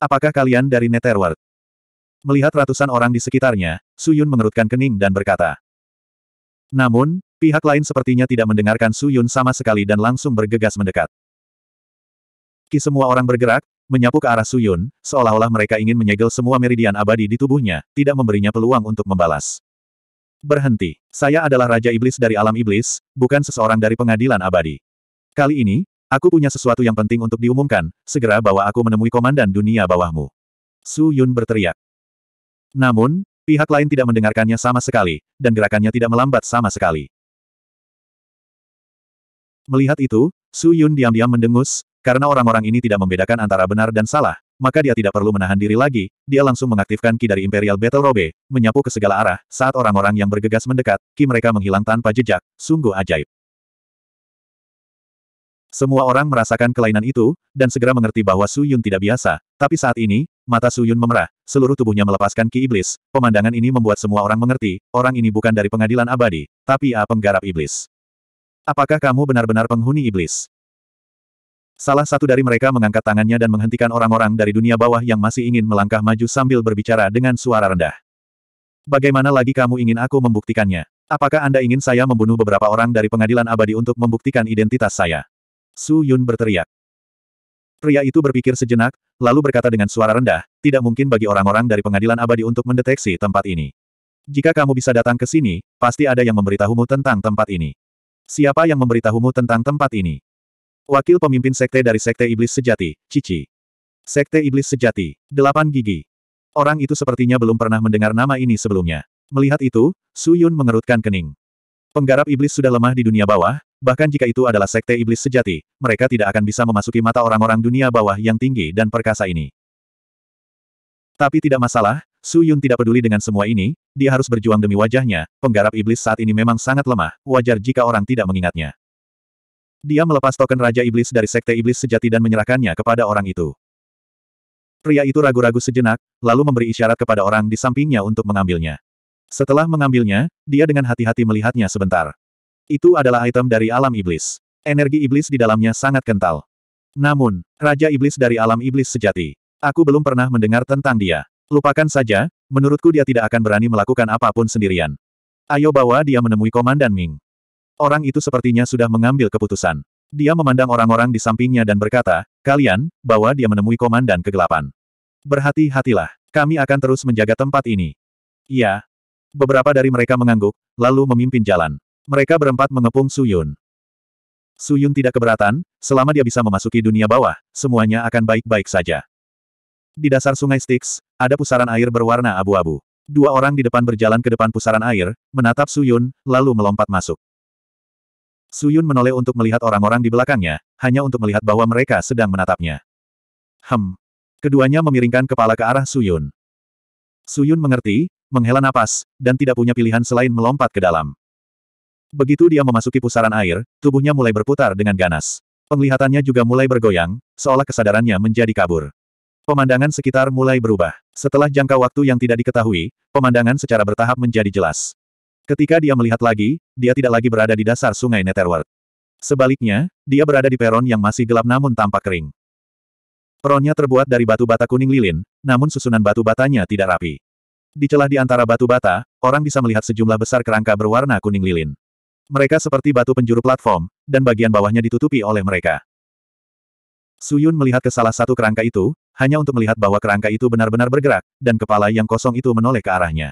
Apakah kalian dari Netherworld? Melihat ratusan orang di sekitarnya, Su Yun mengerutkan kening dan berkata. Namun, pihak lain sepertinya tidak mendengarkan Su Yun sama sekali dan langsung bergegas mendekat. Ki semua orang bergerak, menyapu ke arah Su Yun, seolah-olah mereka ingin menyegel semua meridian abadi di tubuhnya, tidak memberinya peluang untuk membalas. Berhenti. Saya adalah Raja Iblis dari alam iblis, bukan seseorang dari pengadilan abadi. Kali ini, Aku punya sesuatu yang penting untuk diumumkan, segera bawa aku menemui komandan dunia bawahmu. Su Yun berteriak. Namun, pihak lain tidak mendengarkannya sama sekali, dan gerakannya tidak melambat sama sekali. Melihat itu, Su Yun diam-diam mendengus, karena orang-orang ini tidak membedakan antara benar dan salah, maka dia tidak perlu menahan diri lagi, dia langsung mengaktifkan Ki dari Imperial Battle Robe, menyapu ke segala arah, saat orang-orang yang bergegas mendekat, Ki mereka menghilang tanpa jejak, sungguh ajaib. Semua orang merasakan kelainan itu, dan segera mengerti bahwa Su Yun tidak biasa, tapi saat ini, mata Su Yun memerah, seluruh tubuhnya melepaskan ki iblis, pemandangan ini membuat semua orang mengerti, orang ini bukan dari pengadilan abadi, tapi A penggarap iblis. Apakah kamu benar-benar penghuni iblis? Salah satu dari mereka mengangkat tangannya dan menghentikan orang-orang dari dunia bawah yang masih ingin melangkah maju sambil berbicara dengan suara rendah. Bagaimana lagi kamu ingin aku membuktikannya? Apakah Anda ingin saya membunuh beberapa orang dari pengadilan abadi untuk membuktikan identitas saya? Su Yun berteriak. Pria itu berpikir sejenak, lalu berkata dengan suara rendah, tidak mungkin bagi orang-orang dari pengadilan abadi untuk mendeteksi tempat ini. Jika kamu bisa datang ke sini, pasti ada yang memberitahumu tentang tempat ini. Siapa yang memberitahumu tentang tempat ini? Wakil pemimpin sekte dari Sekte Iblis Sejati, Cici. Sekte Iblis Sejati, Delapan Gigi. Orang itu sepertinya belum pernah mendengar nama ini sebelumnya. Melihat itu, Su Yun mengerutkan kening. Penggarap iblis sudah lemah di dunia bawah, bahkan jika itu adalah sekte iblis sejati, mereka tidak akan bisa memasuki mata orang-orang dunia bawah yang tinggi dan perkasa ini. Tapi tidak masalah, Su Yun tidak peduli dengan semua ini, dia harus berjuang demi wajahnya, penggarap iblis saat ini memang sangat lemah, wajar jika orang tidak mengingatnya. Dia melepas token Raja Iblis dari sekte iblis sejati dan menyerahkannya kepada orang itu. Pria itu ragu-ragu sejenak, lalu memberi isyarat kepada orang di sampingnya untuk mengambilnya. Setelah mengambilnya, dia dengan hati-hati melihatnya sebentar. Itu adalah item dari alam iblis. Energi iblis di dalamnya sangat kental. Namun, Raja Iblis dari alam iblis sejati. Aku belum pernah mendengar tentang dia. Lupakan saja, menurutku dia tidak akan berani melakukan apapun sendirian. Ayo bawa dia menemui Komandan Ming. Orang itu sepertinya sudah mengambil keputusan. Dia memandang orang-orang di sampingnya dan berkata, kalian, bawa dia menemui Komandan Kegelapan. Berhati-hatilah, kami akan terus menjaga tempat ini. Ya. Beberapa dari mereka mengangguk, lalu memimpin jalan. Mereka berempat mengepung Suyun. Suyun tidak keberatan, selama dia bisa memasuki dunia bawah, semuanya akan baik-baik saja. Di dasar sungai Styx, ada pusaran air berwarna abu-abu. Dua orang di depan berjalan ke depan pusaran air, menatap Suyun, lalu melompat masuk. Suyun menoleh untuk melihat orang-orang di belakangnya, hanya untuk melihat bahwa mereka sedang menatapnya. Hem. Keduanya memiringkan kepala ke arah Suyun. Suyun mengerti, menghela napas, dan tidak punya pilihan selain melompat ke dalam. Begitu dia memasuki pusaran air, tubuhnya mulai berputar dengan ganas. Penglihatannya juga mulai bergoyang, seolah kesadarannya menjadi kabur. Pemandangan sekitar mulai berubah. Setelah jangka waktu yang tidak diketahui, pemandangan secara bertahap menjadi jelas. Ketika dia melihat lagi, dia tidak lagi berada di dasar sungai Netherworld. Sebaliknya, dia berada di peron yang masih gelap namun tampak kering. Peronnya terbuat dari batu bata kuning lilin, namun susunan batu batanya tidak rapi. Di celah di antara batu bata, orang bisa melihat sejumlah besar kerangka berwarna kuning lilin. Mereka seperti batu penjuru platform, dan bagian bawahnya ditutupi oleh mereka. Suyun melihat ke salah satu kerangka itu, hanya untuk melihat bahwa kerangka itu benar-benar bergerak, dan kepala yang kosong itu menoleh ke arahnya.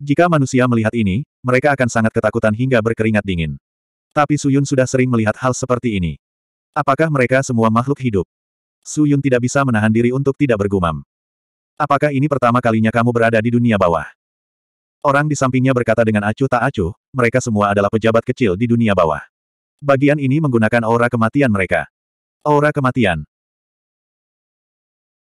Jika manusia melihat ini, mereka akan sangat ketakutan hingga berkeringat dingin. Tapi Suyun sudah sering melihat hal seperti ini. Apakah mereka semua makhluk hidup? Suyun tidak bisa menahan diri untuk tidak bergumam. Apakah ini pertama kalinya kamu berada di dunia bawah? Orang di sampingnya berkata dengan acuh tak acuh, mereka semua adalah pejabat kecil di dunia bawah. Bagian ini menggunakan aura kematian mereka. Aura kematian.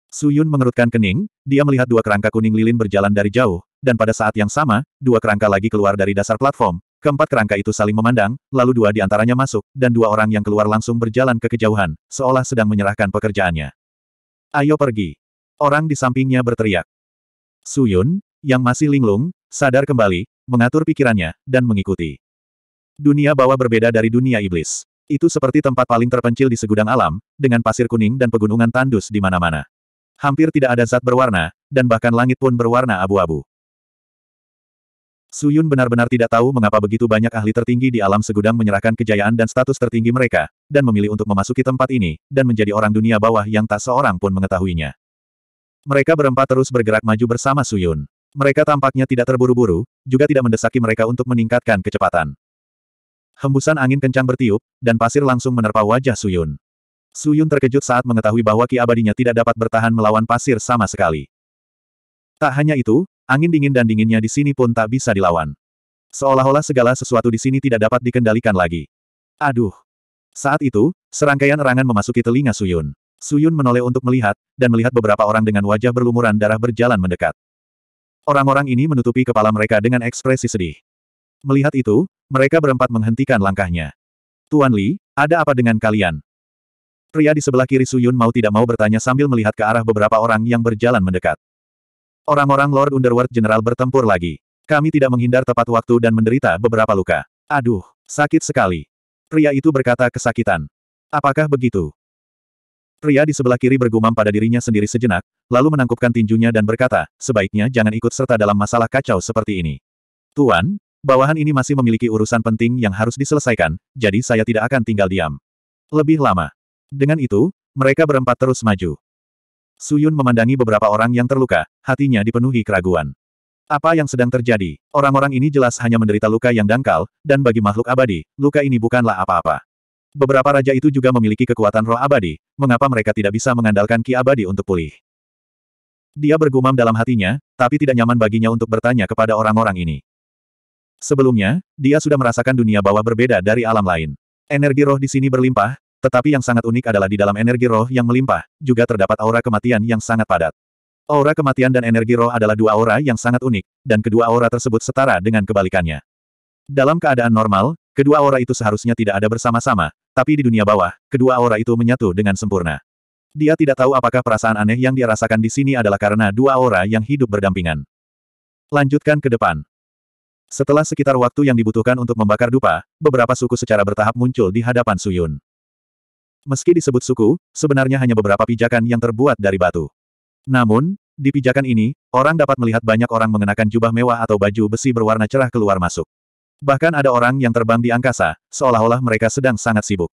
Suyun mengerutkan kening, dia melihat dua kerangka kuning lilin berjalan dari jauh, dan pada saat yang sama, dua kerangka lagi keluar dari dasar platform. Keempat kerangka itu saling memandang, lalu dua di antaranya masuk, dan dua orang yang keluar langsung berjalan ke kejauhan, seolah sedang menyerahkan pekerjaannya. Ayo pergi. Orang di sampingnya berteriak. Suyun, yang masih linglung, sadar kembali, mengatur pikirannya, dan mengikuti. Dunia bawah berbeda dari dunia iblis. Itu seperti tempat paling terpencil di segudang alam, dengan pasir kuning dan pegunungan tandus di mana-mana. Hampir tidak ada zat berwarna, dan bahkan langit pun berwarna abu-abu. Suyun benar-benar tidak tahu mengapa begitu banyak ahli tertinggi di alam segudang menyerahkan kejayaan dan status tertinggi mereka, dan memilih untuk memasuki tempat ini, dan menjadi orang dunia bawah yang tak seorang pun mengetahuinya. Mereka berempat terus bergerak maju bersama Suyun. Mereka tampaknya tidak terburu-buru, juga tidak mendesaki mereka untuk meningkatkan kecepatan. Hembusan angin kencang bertiup, dan pasir langsung menerpa wajah Suyun. Suyun terkejut saat mengetahui bahwa Ki Abadinya tidak dapat bertahan melawan pasir sama sekali. Tak hanya itu, angin dingin dan dinginnya di sini pun tak bisa dilawan. Seolah-olah segala sesuatu di sini tidak dapat dikendalikan lagi. Aduh. Saat itu, serangkaian erangan memasuki telinga Suyun. Suyun menoleh untuk melihat, dan melihat beberapa orang dengan wajah berlumuran darah berjalan mendekat. Orang-orang ini menutupi kepala mereka dengan ekspresi sedih. Melihat itu, mereka berempat menghentikan langkahnya. Tuan Li, ada apa dengan kalian? Pria di sebelah kiri Suyun mau tidak mau bertanya sambil melihat ke arah beberapa orang yang berjalan mendekat. Orang-orang Lord Underworld General bertempur lagi. Kami tidak menghindar tepat waktu dan menderita beberapa luka. Aduh, sakit sekali. Pria itu berkata kesakitan. Apakah begitu? Pria di sebelah kiri bergumam pada dirinya sendiri sejenak, lalu menangkupkan tinjunya dan berkata, sebaiknya jangan ikut serta dalam masalah kacau seperti ini. Tuan, bawahan ini masih memiliki urusan penting yang harus diselesaikan, jadi saya tidak akan tinggal diam. Lebih lama. Dengan itu, mereka berempat terus maju. Suyun memandangi beberapa orang yang terluka, hatinya dipenuhi keraguan. Apa yang sedang terjadi? Orang-orang ini jelas hanya menderita luka yang dangkal, dan bagi makhluk abadi, luka ini bukanlah apa-apa. Beberapa raja itu juga memiliki kekuatan roh abadi, mengapa mereka tidak bisa mengandalkan ki abadi untuk pulih? Dia bergumam dalam hatinya, tapi tidak nyaman baginya untuk bertanya kepada orang-orang ini. Sebelumnya, dia sudah merasakan dunia bawah berbeda dari alam lain. Energi roh di sini berlimpah, tetapi yang sangat unik adalah di dalam energi roh yang melimpah, juga terdapat aura kematian yang sangat padat. Aura kematian dan energi roh adalah dua aura yang sangat unik, dan kedua aura tersebut setara dengan kebalikannya. Dalam keadaan normal, Kedua aura itu seharusnya tidak ada bersama-sama, tapi di dunia bawah, kedua aura itu menyatu dengan sempurna. Dia tidak tahu apakah perasaan aneh yang dia rasakan di sini adalah karena dua aura yang hidup berdampingan. Lanjutkan ke depan. Setelah sekitar waktu yang dibutuhkan untuk membakar dupa, beberapa suku secara bertahap muncul di hadapan Suyun. Meski disebut suku, sebenarnya hanya beberapa pijakan yang terbuat dari batu. Namun, di pijakan ini, orang dapat melihat banyak orang mengenakan jubah mewah atau baju besi berwarna cerah keluar masuk. Bahkan ada orang yang terbang di angkasa, seolah-olah mereka sedang sangat sibuk.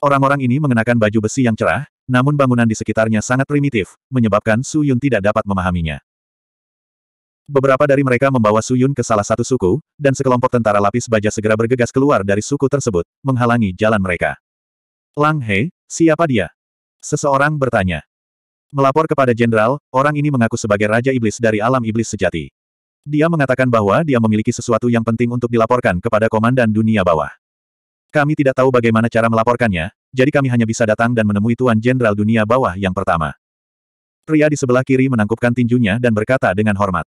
Orang-orang ini mengenakan baju besi yang cerah, namun bangunan di sekitarnya sangat primitif, menyebabkan Su Yun tidak dapat memahaminya. Beberapa dari mereka membawa Su Yun ke salah satu suku, dan sekelompok tentara lapis baja segera bergegas keluar dari suku tersebut, menghalangi jalan mereka. Lang He, siapa dia? Seseorang bertanya. Melapor kepada jenderal, orang ini mengaku sebagai Raja Iblis dari alam iblis sejati. Dia mengatakan bahwa dia memiliki sesuatu yang penting untuk dilaporkan kepada Komandan Dunia Bawah. Kami tidak tahu bagaimana cara melaporkannya, jadi kami hanya bisa datang dan menemui Tuan Jenderal Dunia Bawah yang pertama. Pria di sebelah kiri menangkupkan tinjunya dan berkata dengan hormat.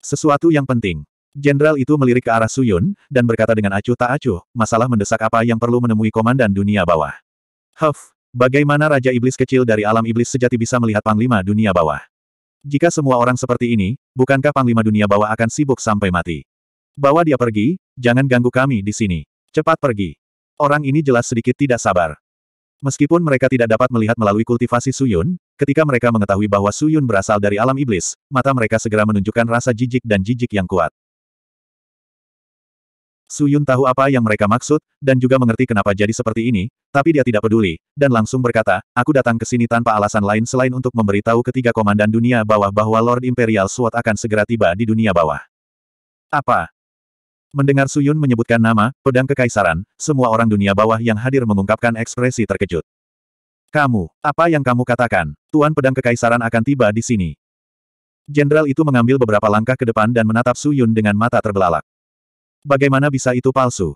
Sesuatu yang penting. Jenderal itu melirik ke arah Suyun, dan berkata dengan acuh tak acuh, masalah mendesak apa yang perlu menemui Komandan Dunia Bawah. Huff, bagaimana Raja Iblis kecil dari alam iblis sejati bisa melihat Panglima Dunia Bawah? Jika semua orang seperti ini, bukankah Panglima Dunia Bawah akan sibuk sampai mati? Bawa dia pergi, jangan ganggu kami di sini. Cepat pergi. Orang ini jelas sedikit tidak sabar. Meskipun mereka tidak dapat melihat melalui kultivasi Suyun, ketika mereka mengetahui bahwa Suyun berasal dari alam iblis, mata mereka segera menunjukkan rasa jijik dan jijik yang kuat. Su Yun tahu apa yang mereka maksud, dan juga mengerti kenapa jadi seperti ini, tapi dia tidak peduli, dan langsung berkata, aku datang ke sini tanpa alasan lain selain untuk memberitahu ketiga komandan dunia bawah bahwa Lord Imperial Sword akan segera tiba di dunia bawah. Apa? Mendengar Su Yun menyebutkan nama, pedang kekaisaran, semua orang dunia bawah yang hadir mengungkapkan ekspresi terkejut. Kamu, apa yang kamu katakan? Tuan pedang kekaisaran akan tiba di sini. Jenderal itu mengambil beberapa langkah ke depan dan menatap Su Yun dengan mata terbelalak. Bagaimana bisa itu palsu?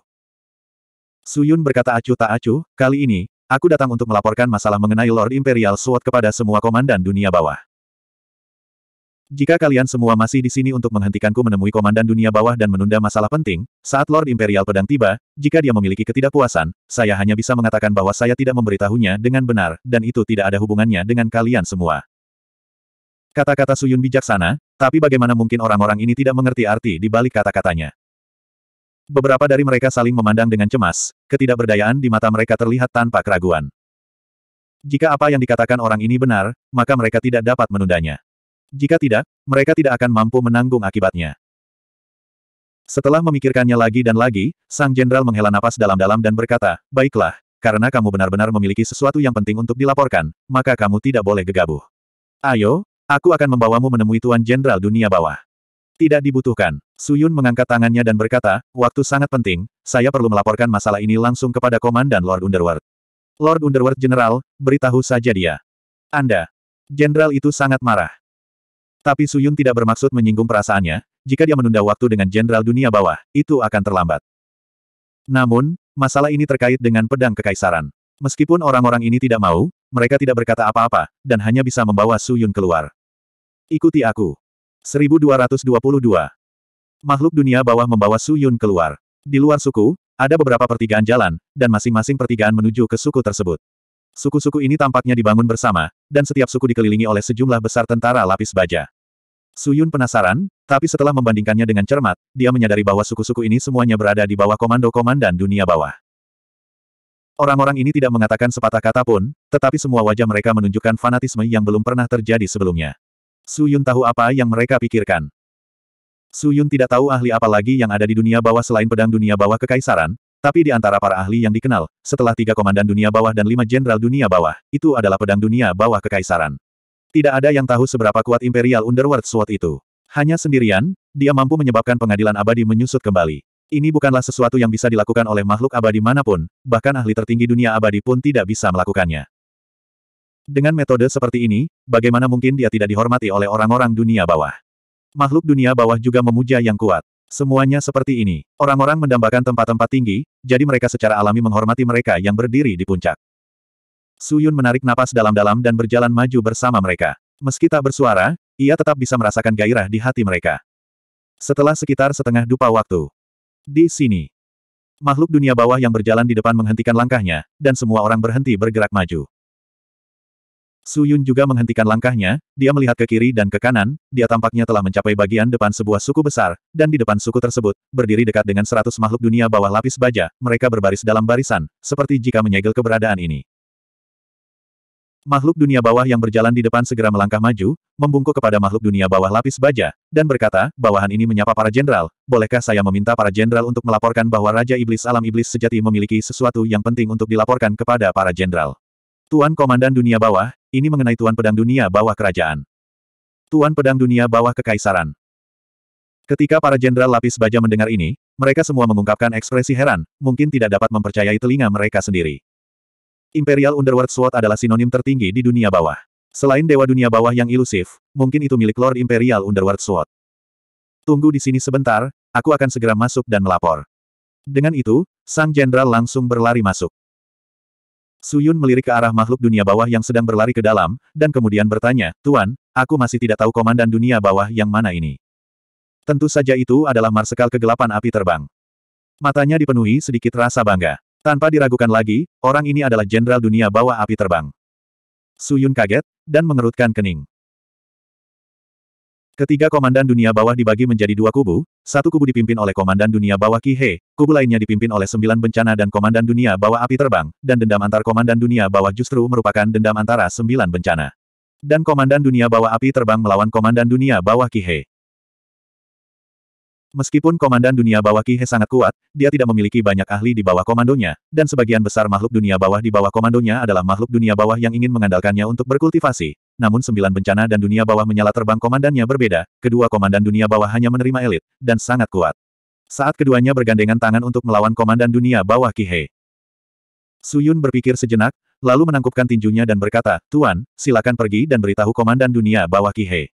Suyun berkata acuh tak acuh, kali ini, aku datang untuk melaporkan masalah mengenai Lord Imperial Sword kepada semua komandan dunia bawah. Jika kalian semua masih di sini untuk menghentikanku menemui komandan dunia bawah dan menunda masalah penting, saat Lord Imperial Pedang tiba, jika dia memiliki ketidakpuasan, saya hanya bisa mengatakan bahwa saya tidak memberitahunya dengan benar, dan itu tidak ada hubungannya dengan kalian semua. Kata-kata Suyun bijaksana, tapi bagaimana mungkin orang-orang ini tidak mengerti arti di balik kata-katanya. Beberapa dari mereka saling memandang dengan cemas, ketidakberdayaan di mata mereka terlihat tanpa keraguan. Jika apa yang dikatakan orang ini benar, maka mereka tidak dapat menundanya. Jika tidak, mereka tidak akan mampu menanggung akibatnya. Setelah memikirkannya lagi dan lagi, sang jenderal menghela napas dalam-dalam dan berkata, Baiklah, karena kamu benar-benar memiliki sesuatu yang penting untuk dilaporkan, maka kamu tidak boleh gegabah. Ayo, aku akan membawamu menemui Tuan Jenderal Dunia Bawah. Tidak dibutuhkan. Suyun mengangkat tangannya dan berkata, waktu sangat penting, saya perlu melaporkan masalah ini langsung kepada Komandan Lord Underworld. Lord Underworld General, beritahu saja dia. Anda. Jenderal itu sangat marah. Tapi Suyun tidak bermaksud menyinggung perasaannya, jika dia menunda waktu dengan Jenderal Dunia Bawah, itu akan terlambat. Namun, masalah ini terkait dengan pedang kekaisaran. Meskipun orang-orang ini tidak mau, mereka tidak berkata apa-apa, dan hanya bisa membawa Suyun keluar. Ikuti aku. 1222. Makhluk dunia bawah membawa Su Yun keluar. Di luar suku, ada beberapa pertigaan jalan, dan masing-masing pertigaan menuju ke suku tersebut. Suku-suku ini tampaknya dibangun bersama, dan setiap suku dikelilingi oleh sejumlah besar tentara lapis baja. Su Yun penasaran, tapi setelah membandingkannya dengan cermat, dia menyadari bahwa suku-suku ini semuanya berada di bawah komando komandan dunia bawah. Orang-orang ini tidak mengatakan sepatah kata pun, tetapi semua wajah mereka menunjukkan fanatisme yang belum pernah terjadi sebelumnya. Su Yun tahu apa yang mereka pikirkan. Su Yun tidak tahu ahli apa lagi yang ada di dunia bawah selain pedang dunia bawah kekaisaran, tapi di antara para ahli yang dikenal, setelah tiga komandan dunia bawah dan lima jenderal dunia bawah, itu adalah pedang dunia bawah kekaisaran. Tidak ada yang tahu seberapa kuat Imperial Underworld Sword itu. Hanya sendirian, dia mampu menyebabkan pengadilan abadi menyusut kembali. Ini bukanlah sesuatu yang bisa dilakukan oleh makhluk abadi manapun, bahkan ahli tertinggi dunia abadi pun tidak bisa melakukannya. Dengan metode seperti ini, bagaimana mungkin dia tidak dihormati oleh orang-orang dunia bawah? Makhluk dunia bawah juga memuja yang kuat. Semuanya seperti ini. Orang-orang mendambakan tempat-tempat tinggi, jadi mereka secara alami menghormati mereka yang berdiri di puncak. Suyun menarik napas dalam-dalam dan berjalan maju bersama mereka. Meski tak bersuara, ia tetap bisa merasakan gairah di hati mereka. Setelah sekitar setengah dupa waktu. Di sini. Makhluk dunia bawah yang berjalan di depan menghentikan langkahnya, dan semua orang berhenti bergerak maju. Su Yun juga menghentikan langkahnya, dia melihat ke kiri dan ke kanan, dia tampaknya telah mencapai bagian depan sebuah suku besar, dan di depan suku tersebut, berdiri dekat dengan seratus makhluk dunia bawah lapis baja, mereka berbaris dalam barisan, seperti jika menyegel keberadaan ini. Makhluk dunia bawah yang berjalan di depan segera melangkah maju, membungkuk kepada makhluk dunia bawah lapis baja, dan berkata, bawahan ini menyapa para jenderal, bolehkah saya meminta para jenderal untuk melaporkan bahwa Raja Iblis Alam Iblis sejati memiliki sesuatu yang penting untuk dilaporkan kepada para jenderal. Tuan Komandan Dunia Bawah, ini mengenai Tuan Pedang Dunia bawah kerajaan. Tuan Pedang Dunia bawah kekaisaran. Ketika para jenderal lapis baja mendengar ini, mereka semua mengungkapkan ekspresi heran, mungkin tidak dapat mempercayai telinga mereka sendiri. Imperial Underworld Sword adalah sinonim tertinggi di dunia bawah. Selain dewa dunia bawah yang ilusif, mungkin itu milik Lord Imperial Underworld Sword. Tunggu di sini sebentar, aku akan segera masuk dan melapor. Dengan itu, sang jenderal langsung berlari masuk. Suyun melirik ke arah makhluk dunia bawah yang sedang berlari ke dalam, dan kemudian bertanya, Tuan, aku masih tidak tahu komandan dunia bawah yang mana ini. Tentu saja itu adalah Marsekal Kegelapan Api Terbang. Matanya dipenuhi sedikit rasa bangga. Tanpa diragukan lagi, orang ini adalah Jenderal Dunia Bawah Api Terbang. Suyun kaget, dan mengerutkan kening. Ketiga komandan dunia bawah dibagi menjadi dua kubu, satu kubu dipimpin oleh komandan dunia bawah Kihe, kubu lainnya dipimpin oleh sembilan bencana dan komandan dunia bawah api terbang, dan dendam antar komandan dunia bawah justru merupakan dendam antara sembilan bencana. Dan komandan dunia bawah api terbang melawan komandan dunia bawah Kihe. Meskipun komandan dunia bawah Kihe sangat kuat, dia tidak memiliki banyak ahli di bawah komandonya, dan sebagian besar makhluk dunia bawah di bawah komandonya adalah makhluk dunia bawah yang ingin mengandalkannya untuk berkultivasi, namun sembilan bencana dan dunia bawah menyala terbang komandannya berbeda, kedua komandan dunia bawah hanya menerima elit, dan sangat kuat. Saat keduanya bergandengan tangan untuk melawan komandan dunia bawah Kihei. Suyun berpikir sejenak, lalu menangkupkan tinjunya dan berkata, Tuan, silakan pergi dan beritahu komandan dunia bawah Kihei.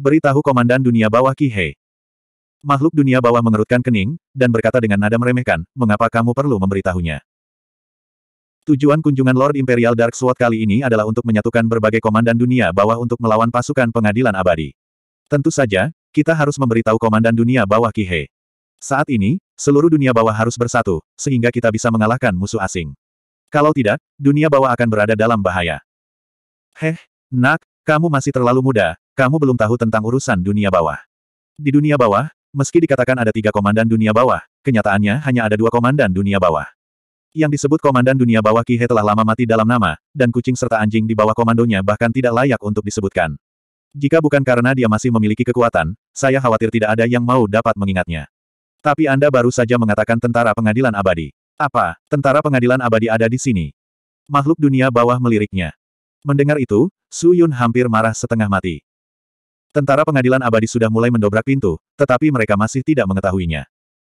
Beritahu komandan dunia bawah Kihei. Makhluk dunia bawah mengerutkan kening, dan berkata dengan nada meremehkan, mengapa kamu perlu memberitahunya? Tujuan kunjungan Lord Imperial Dark Sword kali ini adalah untuk menyatukan berbagai komandan dunia bawah untuk melawan pasukan pengadilan abadi. Tentu saja, kita harus memberitahu komandan dunia bawah Kihe. Saat ini, seluruh dunia bawah harus bersatu, sehingga kita bisa mengalahkan musuh asing. Kalau tidak, dunia bawah akan berada dalam bahaya. Heh, nak, kamu masih terlalu muda, kamu belum tahu tentang urusan dunia bawah. Di dunia bawah, meski dikatakan ada tiga komandan dunia bawah, kenyataannya hanya ada dua komandan dunia bawah. Yang disebut Komandan Dunia Bawah Kihe telah lama mati dalam nama, dan kucing serta anjing di bawah komandonya bahkan tidak layak untuk disebutkan. Jika bukan karena dia masih memiliki kekuatan, saya khawatir tidak ada yang mau dapat mengingatnya. Tapi Anda baru saja mengatakan tentara pengadilan abadi. Apa, tentara pengadilan abadi ada di sini? Makhluk dunia bawah meliriknya. Mendengar itu, Su Yun hampir marah setengah mati. Tentara pengadilan abadi sudah mulai mendobrak pintu, tetapi mereka masih tidak mengetahuinya.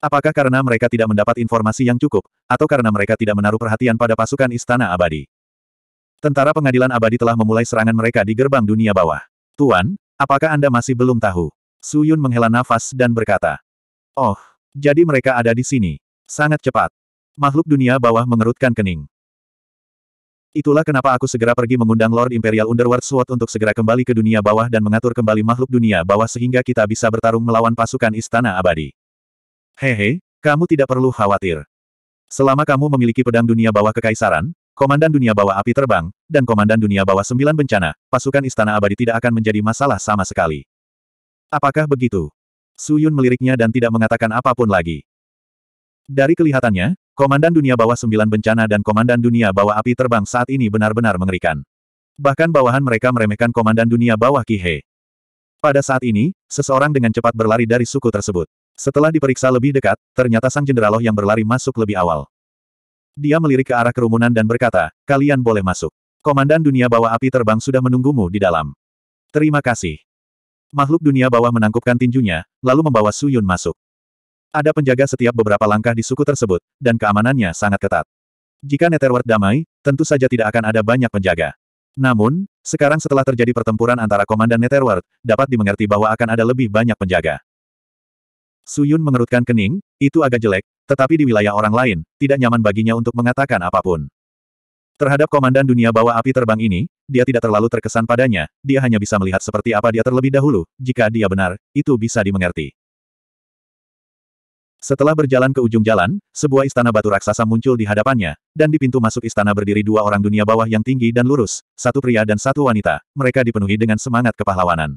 Apakah karena mereka tidak mendapat informasi yang cukup, atau karena mereka tidak menaruh perhatian pada pasukan Istana Abadi? Tentara pengadilan abadi telah memulai serangan mereka di gerbang dunia bawah. Tuan, apakah Anda masih belum tahu? Su Yun menghela nafas dan berkata. Oh, jadi mereka ada di sini. Sangat cepat. Makhluk dunia bawah mengerutkan kening. Itulah kenapa aku segera pergi mengundang Lord Imperial Underworld Sword untuk segera kembali ke dunia bawah dan mengatur kembali makhluk dunia bawah sehingga kita bisa bertarung melawan pasukan Istana Abadi. Hehe, kamu tidak perlu khawatir. Selama kamu memiliki pedang dunia bawah kekaisaran, komandan dunia bawah api terbang, dan komandan dunia bawah sembilan bencana, pasukan istana abadi tidak akan menjadi masalah sama sekali. Apakah begitu? Su Yun meliriknya dan tidak mengatakan apapun lagi. Dari kelihatannya, komandan dunia bawah sembilan bencana dan komandan dunia bawah api terbang saat ini benar-benar mengerikan. Bahkan bawahan mereka meremehkan komandan dunia bawah Kihe. Pada saat ini, seseorang dengan cepat berlari dari suku tersebut. Setelah diperiksa lebih dekat, ternyata sang jenderaloh yang berlari masuk lebih awal. Dia melirik ke arah kerumunan dan berkata, kalian boleh masuk. Komandan dunia bawah api terbang sudah menunggumu di dalam. Terima kasih. Makhluk dunia bawah menangkupkan tinjunya, lalu membawa Suyun masuk. Ada penjaga setiap beberapa langkah di suku tersebut, dan keamanannya sangat ketat. Jika Netherworld damai, tentu saja tidak akan ada banyak penjaga. Namun, sekarang setelah terjadi pertempuran antara Komandan Netherworld, dapat dimengerti bahwa akan ada lebih banyak penjaga. Suyun mengerutkan kening, itu agak jelek, tetapi di wilayah orang lain, tidak nyaman baginya untuk mengatakan apapun. Terhadap komandan dunia bawah api terbang ini, dia tidak terlalu terkesan padanya, dia hanya bisa melihat seperti apa dia terlebih dahulu, jika dia benar, itu bisa dimengerti. Setelah berjalan ke ujung jalan, sebuah istana batu raksasa muncul di hadapannya, dan di pintu masuk istana berdiri dua orang dunia bawah yang tinggi dan lurus, satu pria dan satu wanita, mereka dipenuhi dengan semangat kepahlawanan.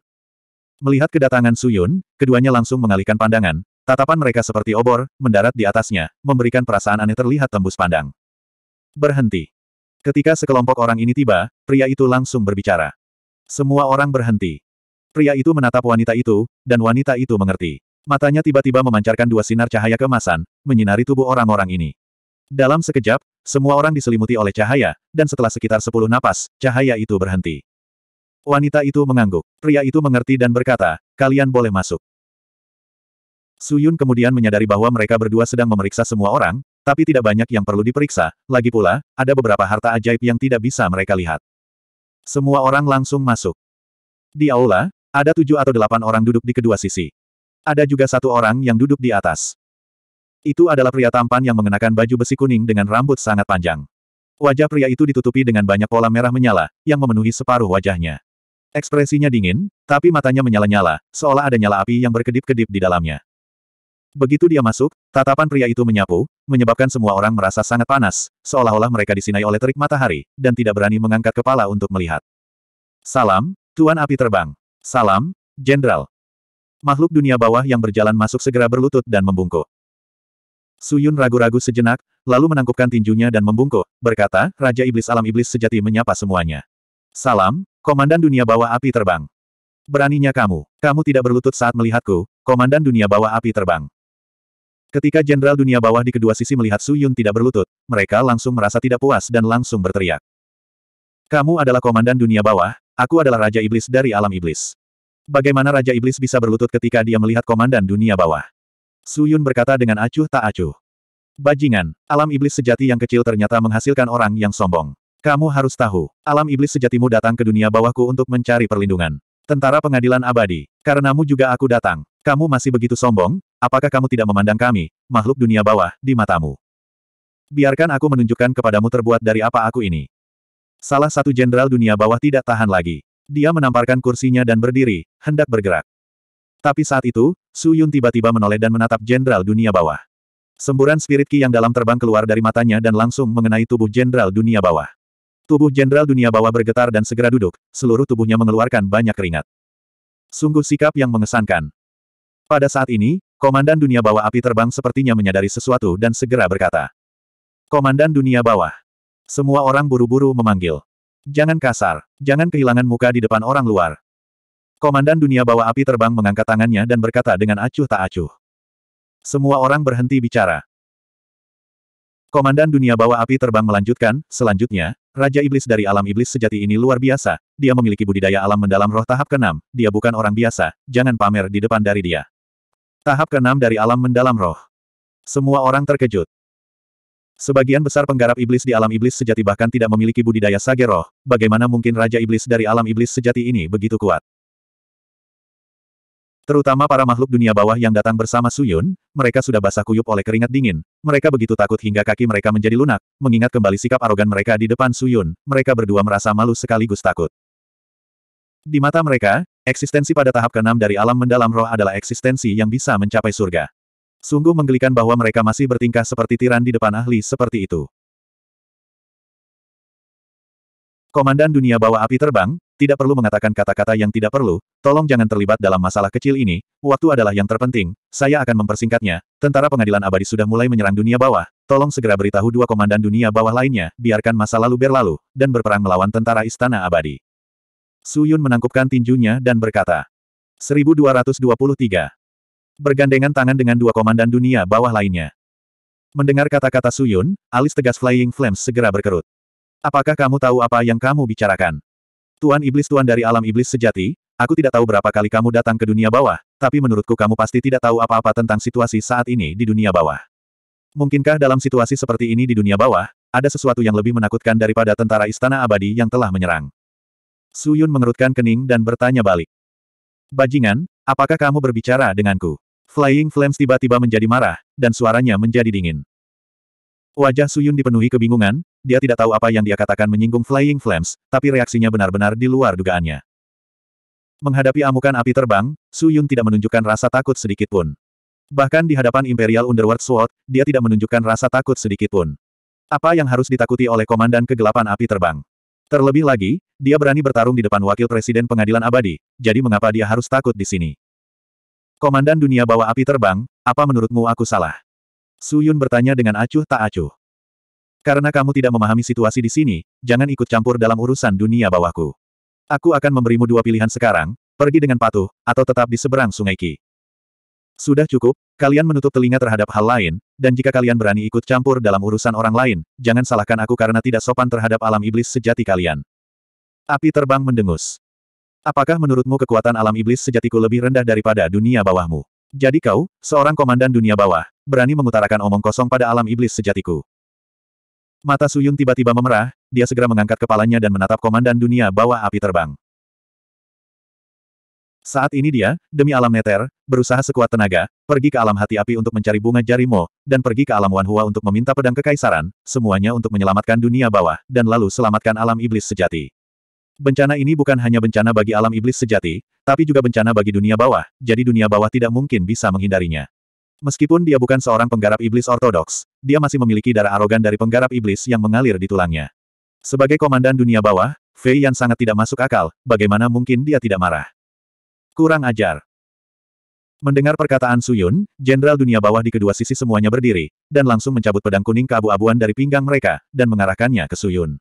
Melihat kedatangan Suyun, keduanya langsung mengalihkan pandangan, tatapan mereka seperti obor, mendarat di atasnya, memberikan perasaan aneh terlihat tembus pandang. Berhenti. Ketika sekelompok orang ini tiba, pria itu langsung berbicara. Semua orang berhenti. Pria itu menatap wanita itu, dan wanita itu mengerti. Matanya tiba-tiba memancarkan dua sinar cahaya kemasan, menyinari tubuh orang-orang ini. Dalam sekejap, semua orang diselimuti oleh cahaya, dan setelah sekitar sepuluh napas, cahaya itu berhenti. Wanita itu mengangguk. Pria itu mengerti dan berkata, kalian boleh masuk. Suyun kemudian menyadari bahwa mereka berdua sedang memeriksa semua orang, tapi tidak banyak yang perlu diperiksa, lagi pula, ada beberapa harta ajaib yang tidak bisa mereka lihat. Semua orang langsung masuk. Di aula, ada tujuh atau delapan orang duduk di kedua sisi. Ada juga satu orang yang duduk di atas. Itu adalah pria tampan yang mengenakan baju besi kuning dengan rambut sangat panjang. Wajah pria itu ditutupi dengan banyak pola merah menyala, yang memenuhi separuh wajahnya. Ekspresinya dingin, tapi matanya menyala-nyala, seolah ada nyala api yang berkedip-kedip di dalamnya. Begitu dia masuk, tatapan pria itu menyapu, menyebabkan semua orang merasa sangat panas, seolah-olah mereka disinai oleh terik matahari, dan tidak berani mengangkat kepala untuk melihat. Salam, Tuan Api Terbang. Salam, Jenderal. Makhluk dunia bawah yang berjalan masuk segera berlutut dan membungkuk. Suyun ragu-ragu sejenak, lalu menangkupkan tinjunya dan membungkuk, berkata, Raja Iblis Alam Iblis sejati menyapa semuanya. Salam, Komandan Dunia Bawah Api Terbang. Beraninya kamu. Kamu tidak berlutut saat melihatku, Komandan Dunia Bawah Api Terbang. Ketika Jenderal Dunia Bawah di kedua sisi melihat Su Yun tidak berlutut, mereka langsung merasa tidak puas dan langsung berteriak. Kamu adalah Komandan Dunia Bawah, aku adalah Raja Iblis dari alam iblis. Bagaimana Raja Iblis bisa berlutut ketika dia melihat Komandan Dunia Bawah? Su Yun berkata dengan acuh tak acuh. Bajingan, alam iblis sejati yang kecil ternyata menghasilkan orang yang sombong. Kamu harus tahu, alam iblis sejatimu datang ke dunia bawahku untuk mencari perlindungan. Tentara pengadilan abadi, karenamu juga aku datang. Kamu masih begitu sombong, apakah kamu tidak memandang kami, makhluk dunia bawah, di matamu? Biarkan aku menunjukkan kepadamu terbuat dari apa aku ini. Salah satu jenderal dunia bawah tidak tahan lagi. Dia menamparkan kursinya dan berdiri, hendak bergerak. Tapi saat itu, Su Yun tiba-tiba menoleh dan menatap jenderal dunia bawah. Semburan spirit ki yang dalam terbang keluar dari matanya dan langsung mengenai tubuh jenderal dunia bawah. Tubuh Jenderal Dunia Bawah bergetar dan segera duduk, seluruh tubuhnya mengeluarkan banyak keringat. Sungguh sikap yang mengesankan. Pada saat ini, Komandan Dunia Bawah Api Terbang sepertinya menyadari sesuatu dan segera berkata. Komandan Dunia Bawah. Semua orang buru-buru memanggil. Jangan kasar, jangan kehilangan muka di depan orang luar. Komandan Dunia Bawah Api Terbang mengangkat tangannya dan berkata dengan acuh tak acuh. Semua orang berhenti bicara. Komandan dunia bawah api terbang melanjutkan, selanjutnya, Raja Iblis dari alam iblis sejati ini luar biasa, dia memiliki budidaya alam mendalam roh tahap ke-6, dia bukan orang biasa, jangan pamer di depan dari dia. Tahap ke-6 dari alam mendalam roh. Semua orang terkejut. Sebagian besar penggarap iblis di alam iblis sejati bahkan tidak memiliki budidaya sage roh, bagaimana mungkin Raja Iblis dari alam iblis sejati ini begitu kuat. Terutama para makhluk dunia bawah yang datang bersama Suyun, mereka sudah basah kuyup oleh keringat dingin. Mereka begitu takut hingga kaki mereka menjadi lunak, mengingat kembali sikap arogan mereka di depan Suyun. Mereka berdua merasa malu sekaligus takut. Di mata mereka, eksistensi pada tahap keenam dari alam mendalam roh adalah eksistensi yang bisa mencapai surga. Sungguh menggelikan bahwa mereka masih bertingkah seperti tiran di depan ahli seperti itu. Komandan Dunia Bawah Api Terbang, tidak perlu mengatakan kata-kata yang tidak perlu, tolong jangan terlibat dalam masalah kecil ini, waktu adalah yang terpenting, saya akan mempersingkatnya, tentara pengadilan abadi sudah mulai menyerang dunia bawah, tolong segera beritahu dua komandan dunia bawah lainnya, biarkan masa lalu berlalu, dan berperang melawan tentara istana abadi. Suyun menangkupkan tinjunya dan berkata, 1223. Bergandengan tangan dengan dua komandan dunia bawah lainnya. Mendengar kata-kata Suyun, alis tegas Flying Flames segera berkerut. Apakah kamu tahu apa yang kamu bicarakan? Tuan Iblis Tuan dari alam iblis sejati, aku tidak tahu berapa kali kamu datang ke dunia bawah, tapi menurutku kamu pasti tidak tahu apa-apa tentang situasi saat ini di dunia bawah. Mungkinkah dalam situasi seperti ini di dunia bawah, ada sesuatu yang lebih menakutkan daripada tentara istana abadi yang telah menyerang? Su Yun mengerutkan kening dan bertanya balik. Bajingan, apakah kamu berbicara denganku? Flying Flames tiba-tiba menjadi marah, dan suaranya menjadi dingin. Wajah Suyun dipenuhi kebingungan, dia tidak tahu apa yang dia katakan menyinggung Flying Flames, tapi reaksinya benar-benar di luar dugaannya. Menghadapi amukan api terbang, Suyun tidak menunjukkan rasa takut sedikitpun. Bahkan di hadapan Imperial Underworld Sword, dia tidak menunjukkan rasa takut sedikitpun. Apa yang harus ditakuti oleh Komandan Kegelapan Api Terbang? Terlebih lagi, dia berani bertarung di depan Wakil Presiden Pengadilan Abadi, jadi mengapa dia harus takut di sini? Komandan Dunia Bawa Api Terbang, apa menurutmu aku salah? Su Yun bertanya dengan acuh tak acuh. Karena kamu tidak memahami situasi di sini, jangan ikut campur dalam urusan dunia bawahku. Aku akan memberimu dua pilihan sekarang, pergi dengan patuh, atau tetap di seberang sungai Ki. Sudah cukup, kalian menutup telinga terhadap hal lain, dan jika kalian berani ikut campur dalam urusan orang lain, jangan salahkan aku karena tidak sopan terhadap alam iblis sejati kalian. Api terbang mendengus. Apakah menurutmu kekuatan alam iblis sejatiku lebih rendah daripada dunia bawahmu? Jadi kau, seorang komandan dunia bawah, berani mengutarakan omong kosong pada alam iblis sejatiku. Mata Suyun tiba-tiba memerah, dia segera mengangkat kepalanya dan menatap komandan dunia bawah api terbang. Saat ini dia, demi alam neter, berusaha sekuat tenaga, pergi ke alam hati api untuk mencari bunga jarimo, dan pergi ke alam Wanhua untuk meminta pedang kekaisaran, semuanya untuk menyelamatkan dunia bawah, dan lalu selamatkan alam iblis sejati. Bencana ini bukan hanya bencana bagi alam iblis sejati, tapi juga bencana bagi dunia bawah, jadi dunia bawah tidak mungkin bisa menghindarinya. Meskipun dia bukan seorang penggarap iblis ortodoks, dia masih memiliki darah arogan dari penggarap iblis yang mengalir di tulangnya. Sebagai komandan dunia bawah, Fei yang sangat tidak masuk akal, bagaimana mungkin dia tidak marah. Kurang ajar. Mendengar perkataan Suyun, jenderal dunia bawah di kedua sisi semuanya berdiri, dan langsung mencabut pedang kuning keabu-abuan dari pinggang mereka, dan mengarahkannya ke Suyun.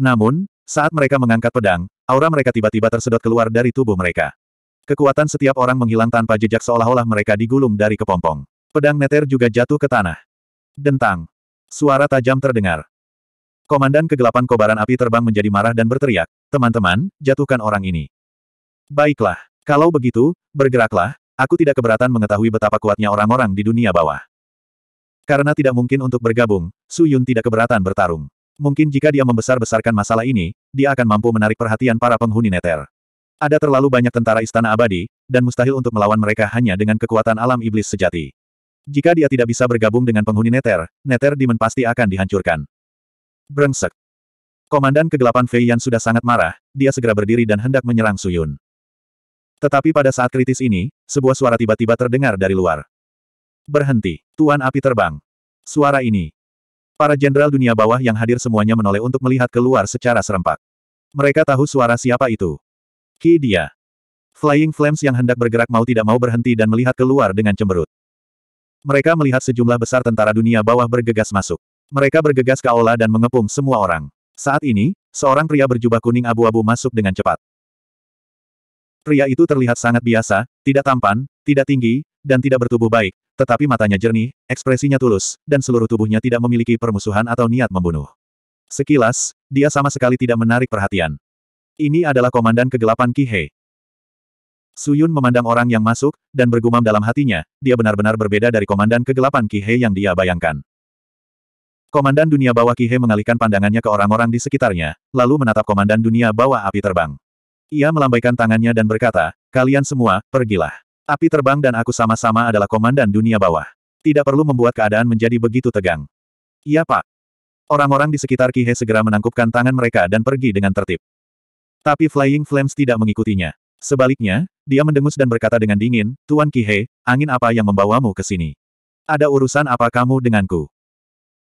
Namun, saat mereka mengangkat pedang, aura mereka tiba-tiba tersedot keluar dari tubuh mereka. Kekuatan setiap orang menghilang tanpa jejak seolah-olah mereka digulung dari kepompong. Pedang neter juga jatuh ke tanah. Dentang. Suara tajam terdengar. Komandan kegelapan kobaran api terbang menjadi marah dan berteriak, teman-teman, jatuhkan orang ini. Baiklah, kalau begitu, bergeraklah, aku tidak keberatan mengetahui betapa kuatnya orang-orang di dunia bawah. Karena tidak mungkin untuk bergabung, Su Yun tidak keberatan bertarung mungkin jika dia membesar-besarkan masalah ini, dia akan mampu menarik perhatian para penghuni Nether. Ada terlalu banyak tentara istana abadi, dan mustahil untuk melawan mereka hanya dengan kekuatan alam iblis sejati. Jika dia tidak bisa bergabung dengan penghuni Nether, Nether Demon pasti akan dihancurkan. Brengsek. Komandan kegelapan Fei Yan sudah sangat marah, dia segera berdiri dan hendak menyerang Suyun. Tetapi pada saat kritis ini, sebuah suara tiba-tiba terdengar dari luar. Berhenti, Tuan Api Terbang. Suara ini, Para jenderal dunia bawah yang hadir semuanya menoleh untuk melihat keluar secara serempak. Mereka tahu suara siapa itu. Ki dia. Flying Flames yang hendak bergerak mau tidak mau berhenti dan melihat keluar dengan cemberut. Mereka melihat sejumlah besar tentara dunia bawah bergegas masuk. Mereka bergegas ke aula dan mengepung semua orang. Saat ini, seorang pria berjubah kuning abu-abu masuk dengan cepat. Pria itu terlihat sangat biasa, tidak tampan, tidak tinggi, dan tidak bertubuh baik, tetapi matanya jernih, ekspresinya tulus, dan seluruh tubuhnya tidak memiliki permusuhan atau niat membunuh. Sekilas, dia sama sekali tidak menarik perhatian. Ini adalah komandan kegelapan Kihei. Suyun memandang orang yang masuk, dan bergumam dalam hatinya, dia benar-benar berbeda dari komandan kegelapan Kihei yang dia bayangkan. Komandan dunia bawah Kihei mengalihkan pandangannya ke orang-orang di sekitarnya, lalu menatap komandan dunia bawah api terbang. Ia melambaikan tangannya dan berkata, kalian semua, pergilah. Api terbang dan aku sama-sama adalah komandan dunia bawah. Tidak perlu membuat keadaan menjadi begitu tegang. Iya pak. Orang-orang di sekitar Kihe segera menangkupkan tangan mereka dan pergi dengan tertib. Tapi Flying Flames tidak mengikutinya. Sebaliknya, dia mendengus dan berkata dengan dingin, Tuan Kihe, angin apa yang membawamu ke sini? Ada urusan apa kamu denganku?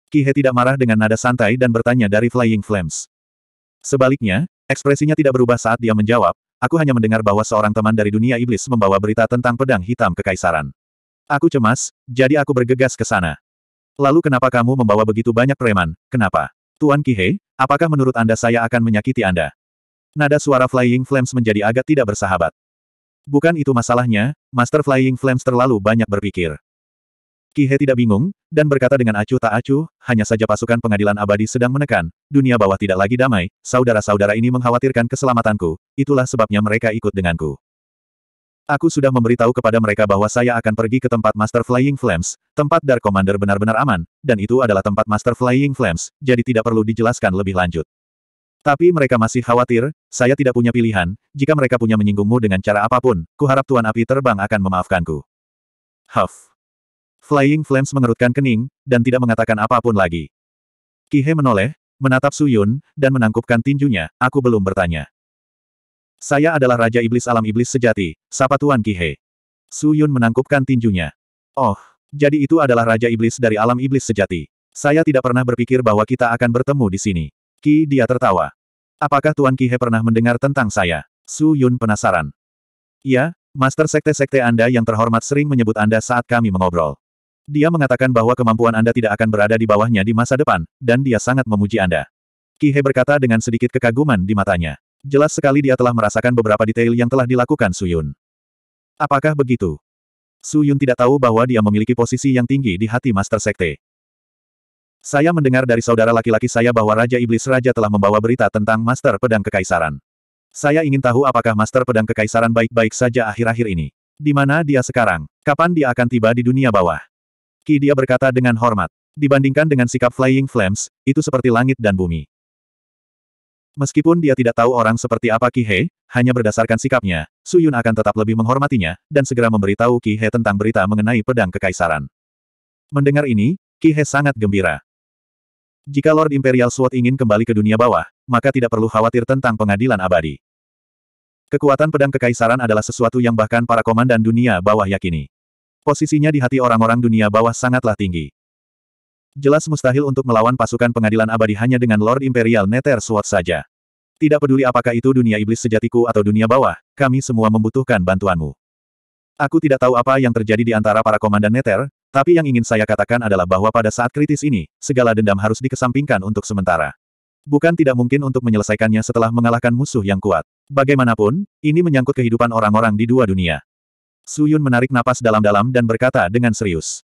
Kihe tidak marah dengan nada santai dan bertanya dari Flying Flames. Sebaliknya, ekspresinya tidak berubah saat dia menjawab, Aku hanya mendengar bahwa seorang teman dari dunia iblis membawa berita tentang pedang hitam kekaisaran. Aku cemas, jadi aku bergegas ke sana. Lalu kenapa kamu membawa begitu banyak preman, kenapa? Tuan Kihei, apakah menurut Anda saya akan menyakiti Anda? Nada suara Flying Flames menjadi agak tidak bersahabat. Bukan itu masalahnya, Master Flying Flames terlalu banyak berpikir. Kihe tidak bingung, dan berkata dengan acuh tak acuh, hanya saja pasukan pengadilan abadi sedang menekan, dunia bawah tidak lagi damai, saudara-saudara ini mengkhawatirkan keselamatanku, itulah sebabnya mereka ikut denganku. Aku sudah memberitahu kepada mereka bahwa saya akan pergi ke tempat Master Flying Flames, tempat Dark Commander benar-benar aman, dan itu adalah tempat Master Flying Flames, jadi tidak perlu dijelaskan lebih lanjut. Tapi mereka masih khawatir, saya tidak punya pilihan, jika mereka punya menyinggungmu dengan cara apapun, kuharap Tuan Api Terbang akan memaafkanku. Huff. Flying Flames mengerutkan kening, dan tidak mengatakan apapun lagi. Kihe menoleh, menatap Suyun, dan menangkupkan tinjunya, aku belum bertanya. Saya adalah Raja Iblis Alam Iblis Sejati, sapa Tuan Kihe. Suyun menangkupkan tinjunya. Oh, jadi itu adalah Raja Iblis dari Alam Iblis Sejati. Saya tidak pernah berpikir bahwa kita akan bertemu di sini. Ki dia tertawa. Apakah Tuan Kihe pernah mendengar tentang saya? Su Yun penasaran. Ya, Master Sekte-Sekte Anda yang terhormat sering menyebut Anda saat kami mengobrol. Dia mengatakan bahwa kemampuan Anda tidak akan berada di bawahnya di masa depan, dan dia sangat memuji Anda. Kihe berkata dengan sedikit kekaguman di matanya. Jelas sekali dia telah merasakan beberapa detail yang telah dilakukan Suyun. Apakah begitu? Suyun tidak tahu bahwa dia memiliki posisi yang tinggi di hati Master Sekte. Saya mendengar dari saudara laki-laki saya bahwa Raja Iblis Raja telah membawa berita tentang Master Pedang Kekaisaran. Saya ingin tahu apakah Master Pedang Kekaisaran baik-baik saja akhir-akhir ini. Di mana dia sekarang? Kapan dia akan tiba di dunia bawah? Ki dia berkata dengan hormat. Dibandingkan dengan sikap Flying Flames, itu seperti langit dan bumi. Meskipun dia tidak tahu orang seperti apa Ki He, hanya berdasarkan sikapnya, Su Yun akan tetap lebih menghormatinya, dan segera memberitahu Ki He tentang berita mengenai pedang kekaisaran. Mendengar ini, Ki He sangat gembira. Jika Lord Imperial Sword ingin kembali ke dunia bawah, maka tidak perlu khawatir tentang pengadilan abadi. Kekuatan pedang kekaisaran adalah sesuatu yang bahkan para komandan dunia bawah yakini. Posisinya di hati orang-orang dunia bawah sangatlah tinggi. Jelas mustahil untuk melawan pasukan pengadilan abadi hanya dengan Lord Imperial Nether Sword saja. Tidak peduli apakah itu dunia iblis sejatiku atau dunia bawah, kami semua membutuhkan bantuanmu. Aku tidak tahu apa yang terjadi di antara para komandan Nether, tapi yang ingin saya katakan adalah bahwa pada saat kritis ini, segala dendam harus dikesampingkan untuk sementara. Bukan tidak mungkin untuk menyelesaikannya setelah mengalahkan musuh yang kuat. Bagaimanapun, ini menyangkut kehidupan orang-orang di dua dunia. Suyun menarik napas dalam-dalam dan berkata dengan serius.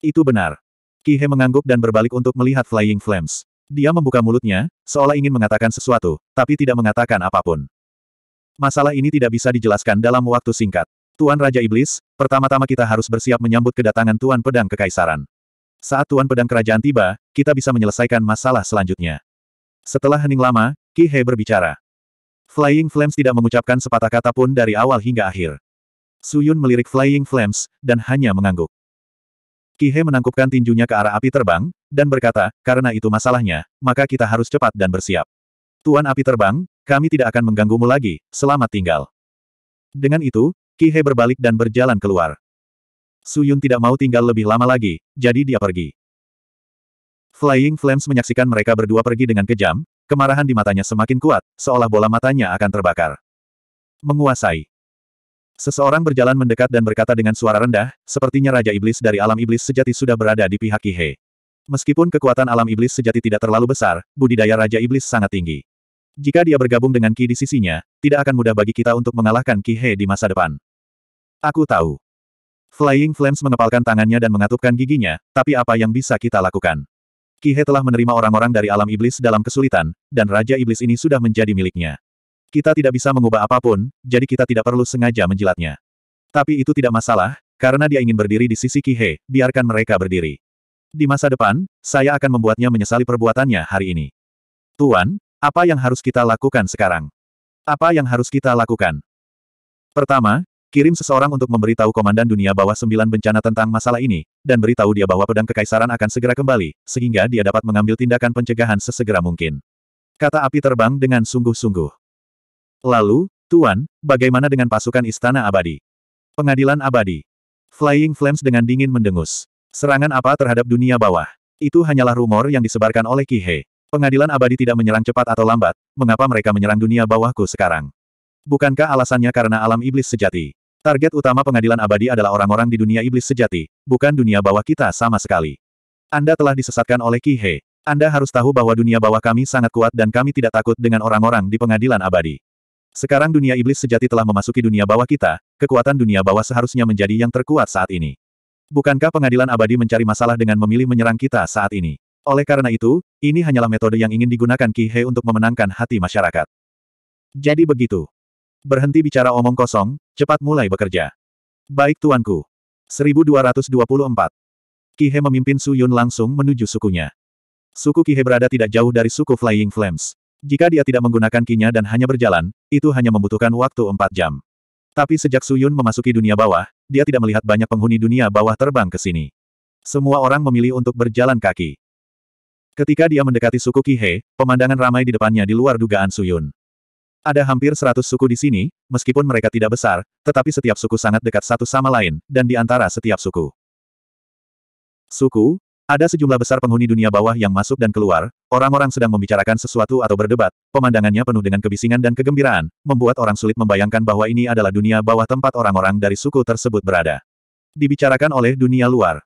Itu benar. Ki Kihe mengangguk dan berbalik untuk melihat Flying Flames. Dia membuka mulutnya, seolah ingin mengatakan sesuatu, tapi tidak mengatakan apapun. Masalah ini tidak bisa dijelaskan dalam waktu singkat. Tuan Raja Iblis, pertama-tama kita harus bersiap menyambut kedatangan Tuan Pedang Kekaisaran. Saat Tuan Pedang Kerajaan tiba, kita bisa menyelesaikan masalah selanjutnya. Setelah hening lama, Ki He berbicara. Flying Flames tidak mengucapkan sepatah kata pun dari awal hingga akhir. Suyun melirik Flying Flames, dan hanya mengangguk. Kihe menangkupkan tinjunya ke arah api terbang, dan berkata, karena itu masalahnya, maka kita harus cepat dan bersiap. Tuan api terbang, kami tidak akan mengganggumu lagi, selamat tinggal. Dengan itu, Kihe berbalik dan berjalan keluar. Suyun tidak mau tinggal lebih lama lagi, jadi dia pergi. Flying Flames menyaksikan mereka berdua pergi dengan kejam, kemarahan di matanya semakin kuat, seolah bola matanya akan terbakar. Menguasai. Seseorang berjalan mendekat dan berkata dengan suara rendah, sepertinya Raja Iblis dari alam iblis sejati sudah berada di pihak Kihe. Meskipun kekuatan alam iblis sejati tidak terlalu besar, budidaya Raja Iblis sangat tinggi. Jika dia bergabung dengan Ki di sisinya, tidak akan mudah bagi kita untuk mengalahkan Ki He di masa depan. Aku tahu. Flying Flames mengepalkan tangannya dan mengatupkan giginya, tapi apa yang bisa kita lakukan? Ki telah menerima orang-orang dari alam iblis dalam kesulitan, dan Raja Iblis ini sudah menjadi miliknya. Kita tidak bisa mengubah apapun, jadi kita tidak perlu sengaja menjilatnya. Tapi itu tidak masalah, karena dia ingin berdiri di sisi Kihe, biarkan mereka berdiri. Di masa depan, saya akan membuatnya menyesali perbuatannya hari ini. Tuan, apa yang harus kita lakukan sekarang? Apa yang harus kita lakukan? Pertama, kirim seseorang untuk memberitahu Komandan Dunia bahwa Sembilan Bencana tentang masalah ini, dan beritahu dia bahwa pedang kekaisaran akan segera kembali, sehingga dia dapat mengambil tindakan pencegahan sesegera mungkin. Kata api terbang dengan sungguh-sungguh. Lalu, Tuan, bagaimana dengan pasukan Istana Abadi? Pengadilan Abadi. Flying Flames dengan dingin mendengus. Serangan apa terhadap dunia bawah? Itu hanyalah rumor yang disebarkan oleh He. Pengadilan Abadi tidak menyerang cepat atau lambat, mengapa mereka menyerang dunia bawahku sekarang? Bukankah alasannya karena alam iblis sejati? Target utama pengadilan abadi adalah orang-orang di dunia iblis sejati, bukan dunia bawah kita sama sekali. Anda telah disesatkan oleh He. Anda harus tahu bahwa dunia bawah kami sangat kuat dan kami tidak takut dengan orang-orang di pengadilan abadi. Sekarang dunia iblis sejati telah memasuki dunia bawah kita, kekuatan dunia bawah seharusnya menjadi yang terkuat saat ini. Bukankah pengadilan abadi mencari masalah dengan memilih menyerang kita saat ini? Oleh karena itu, ini hanyalah metode yang ingin digunakan Ki Hee untuk memenangkan hati masyarakat. Jadi begitu. Berhenti bicara omong kosong, cepat mulai bekerja. Baik tuanku. 1224. Ki Hee memimpin Su Yun langsung menuju sukunya. Suku Ki Hee berada tidak jauh dari suku Flying Flames. Jika dia tidak menggunakan kinya dan hanya berjalan, itu hanya membutuhkan waktu empat jam. Tapi sejak Suyun memasuki dunia bawah, dia tidak melihat banyak penghuni dunia bawah terbang ke sini. Semua orang memilih untuk berjalan kaki. Ketika dia mendekati suku Kihe, pemandangan ramai di depannya di luar dugaan Suyun. Ada hampir seratus suku di sini, meskipun mereka tidak besar, tetapi setiap suku sangat dekat satu sama lain, dan di antara setiap suku. Suku, ada sejumlah besar penghuni dunia bawah yang masuk dan keluar, orang-orang sedang membicarakan sesuatu atau berdebat, pemandangannya penuh dengan kebisingan dan kegembiraan, membuat orang sulit membayangkan bahwa ini adalah dunia bawah tempat orang-orang dari suku tersebut berada. Dibicarakan oleh dunia luar.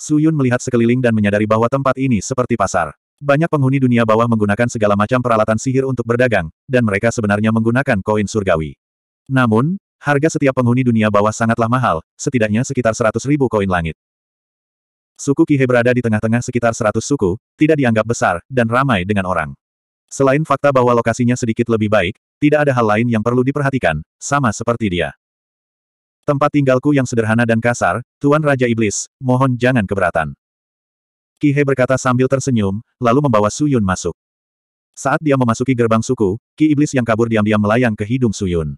Suyun melihat sekeliling dan menyadari bahwa tempat ini seperti pasar. Banyak penghuni dunia bawah menggunakan segala macam peralatan sihir untuk berdagang, dan mereka sebenarnya menggunakan koin surgawi. Namun, harga setiap penghuni dunia bawah sangatlah mahal, setidaknya sekitar 100 ribu koin langit suku Kihe berada di tengah-tengah sekitar 100 suku, tidak dianggap besar, dan ramai dengan orang. Selain fakta bahwa lokasinya sedikit lebih baik, tidak ada hal lain yang perlu diperhatikan, sama seperti dia. Tempat tinggalku yang sederhana dan kasar, Tuan Raja Iblis, mohon jangan keberatan. Kihe berkata sambil tersenyum, lalu membawa Suyun masuk. Saat dia memasuki gerbang suku, Ki Iblis yang kabur diam-diam melayang ke hidung Suyun.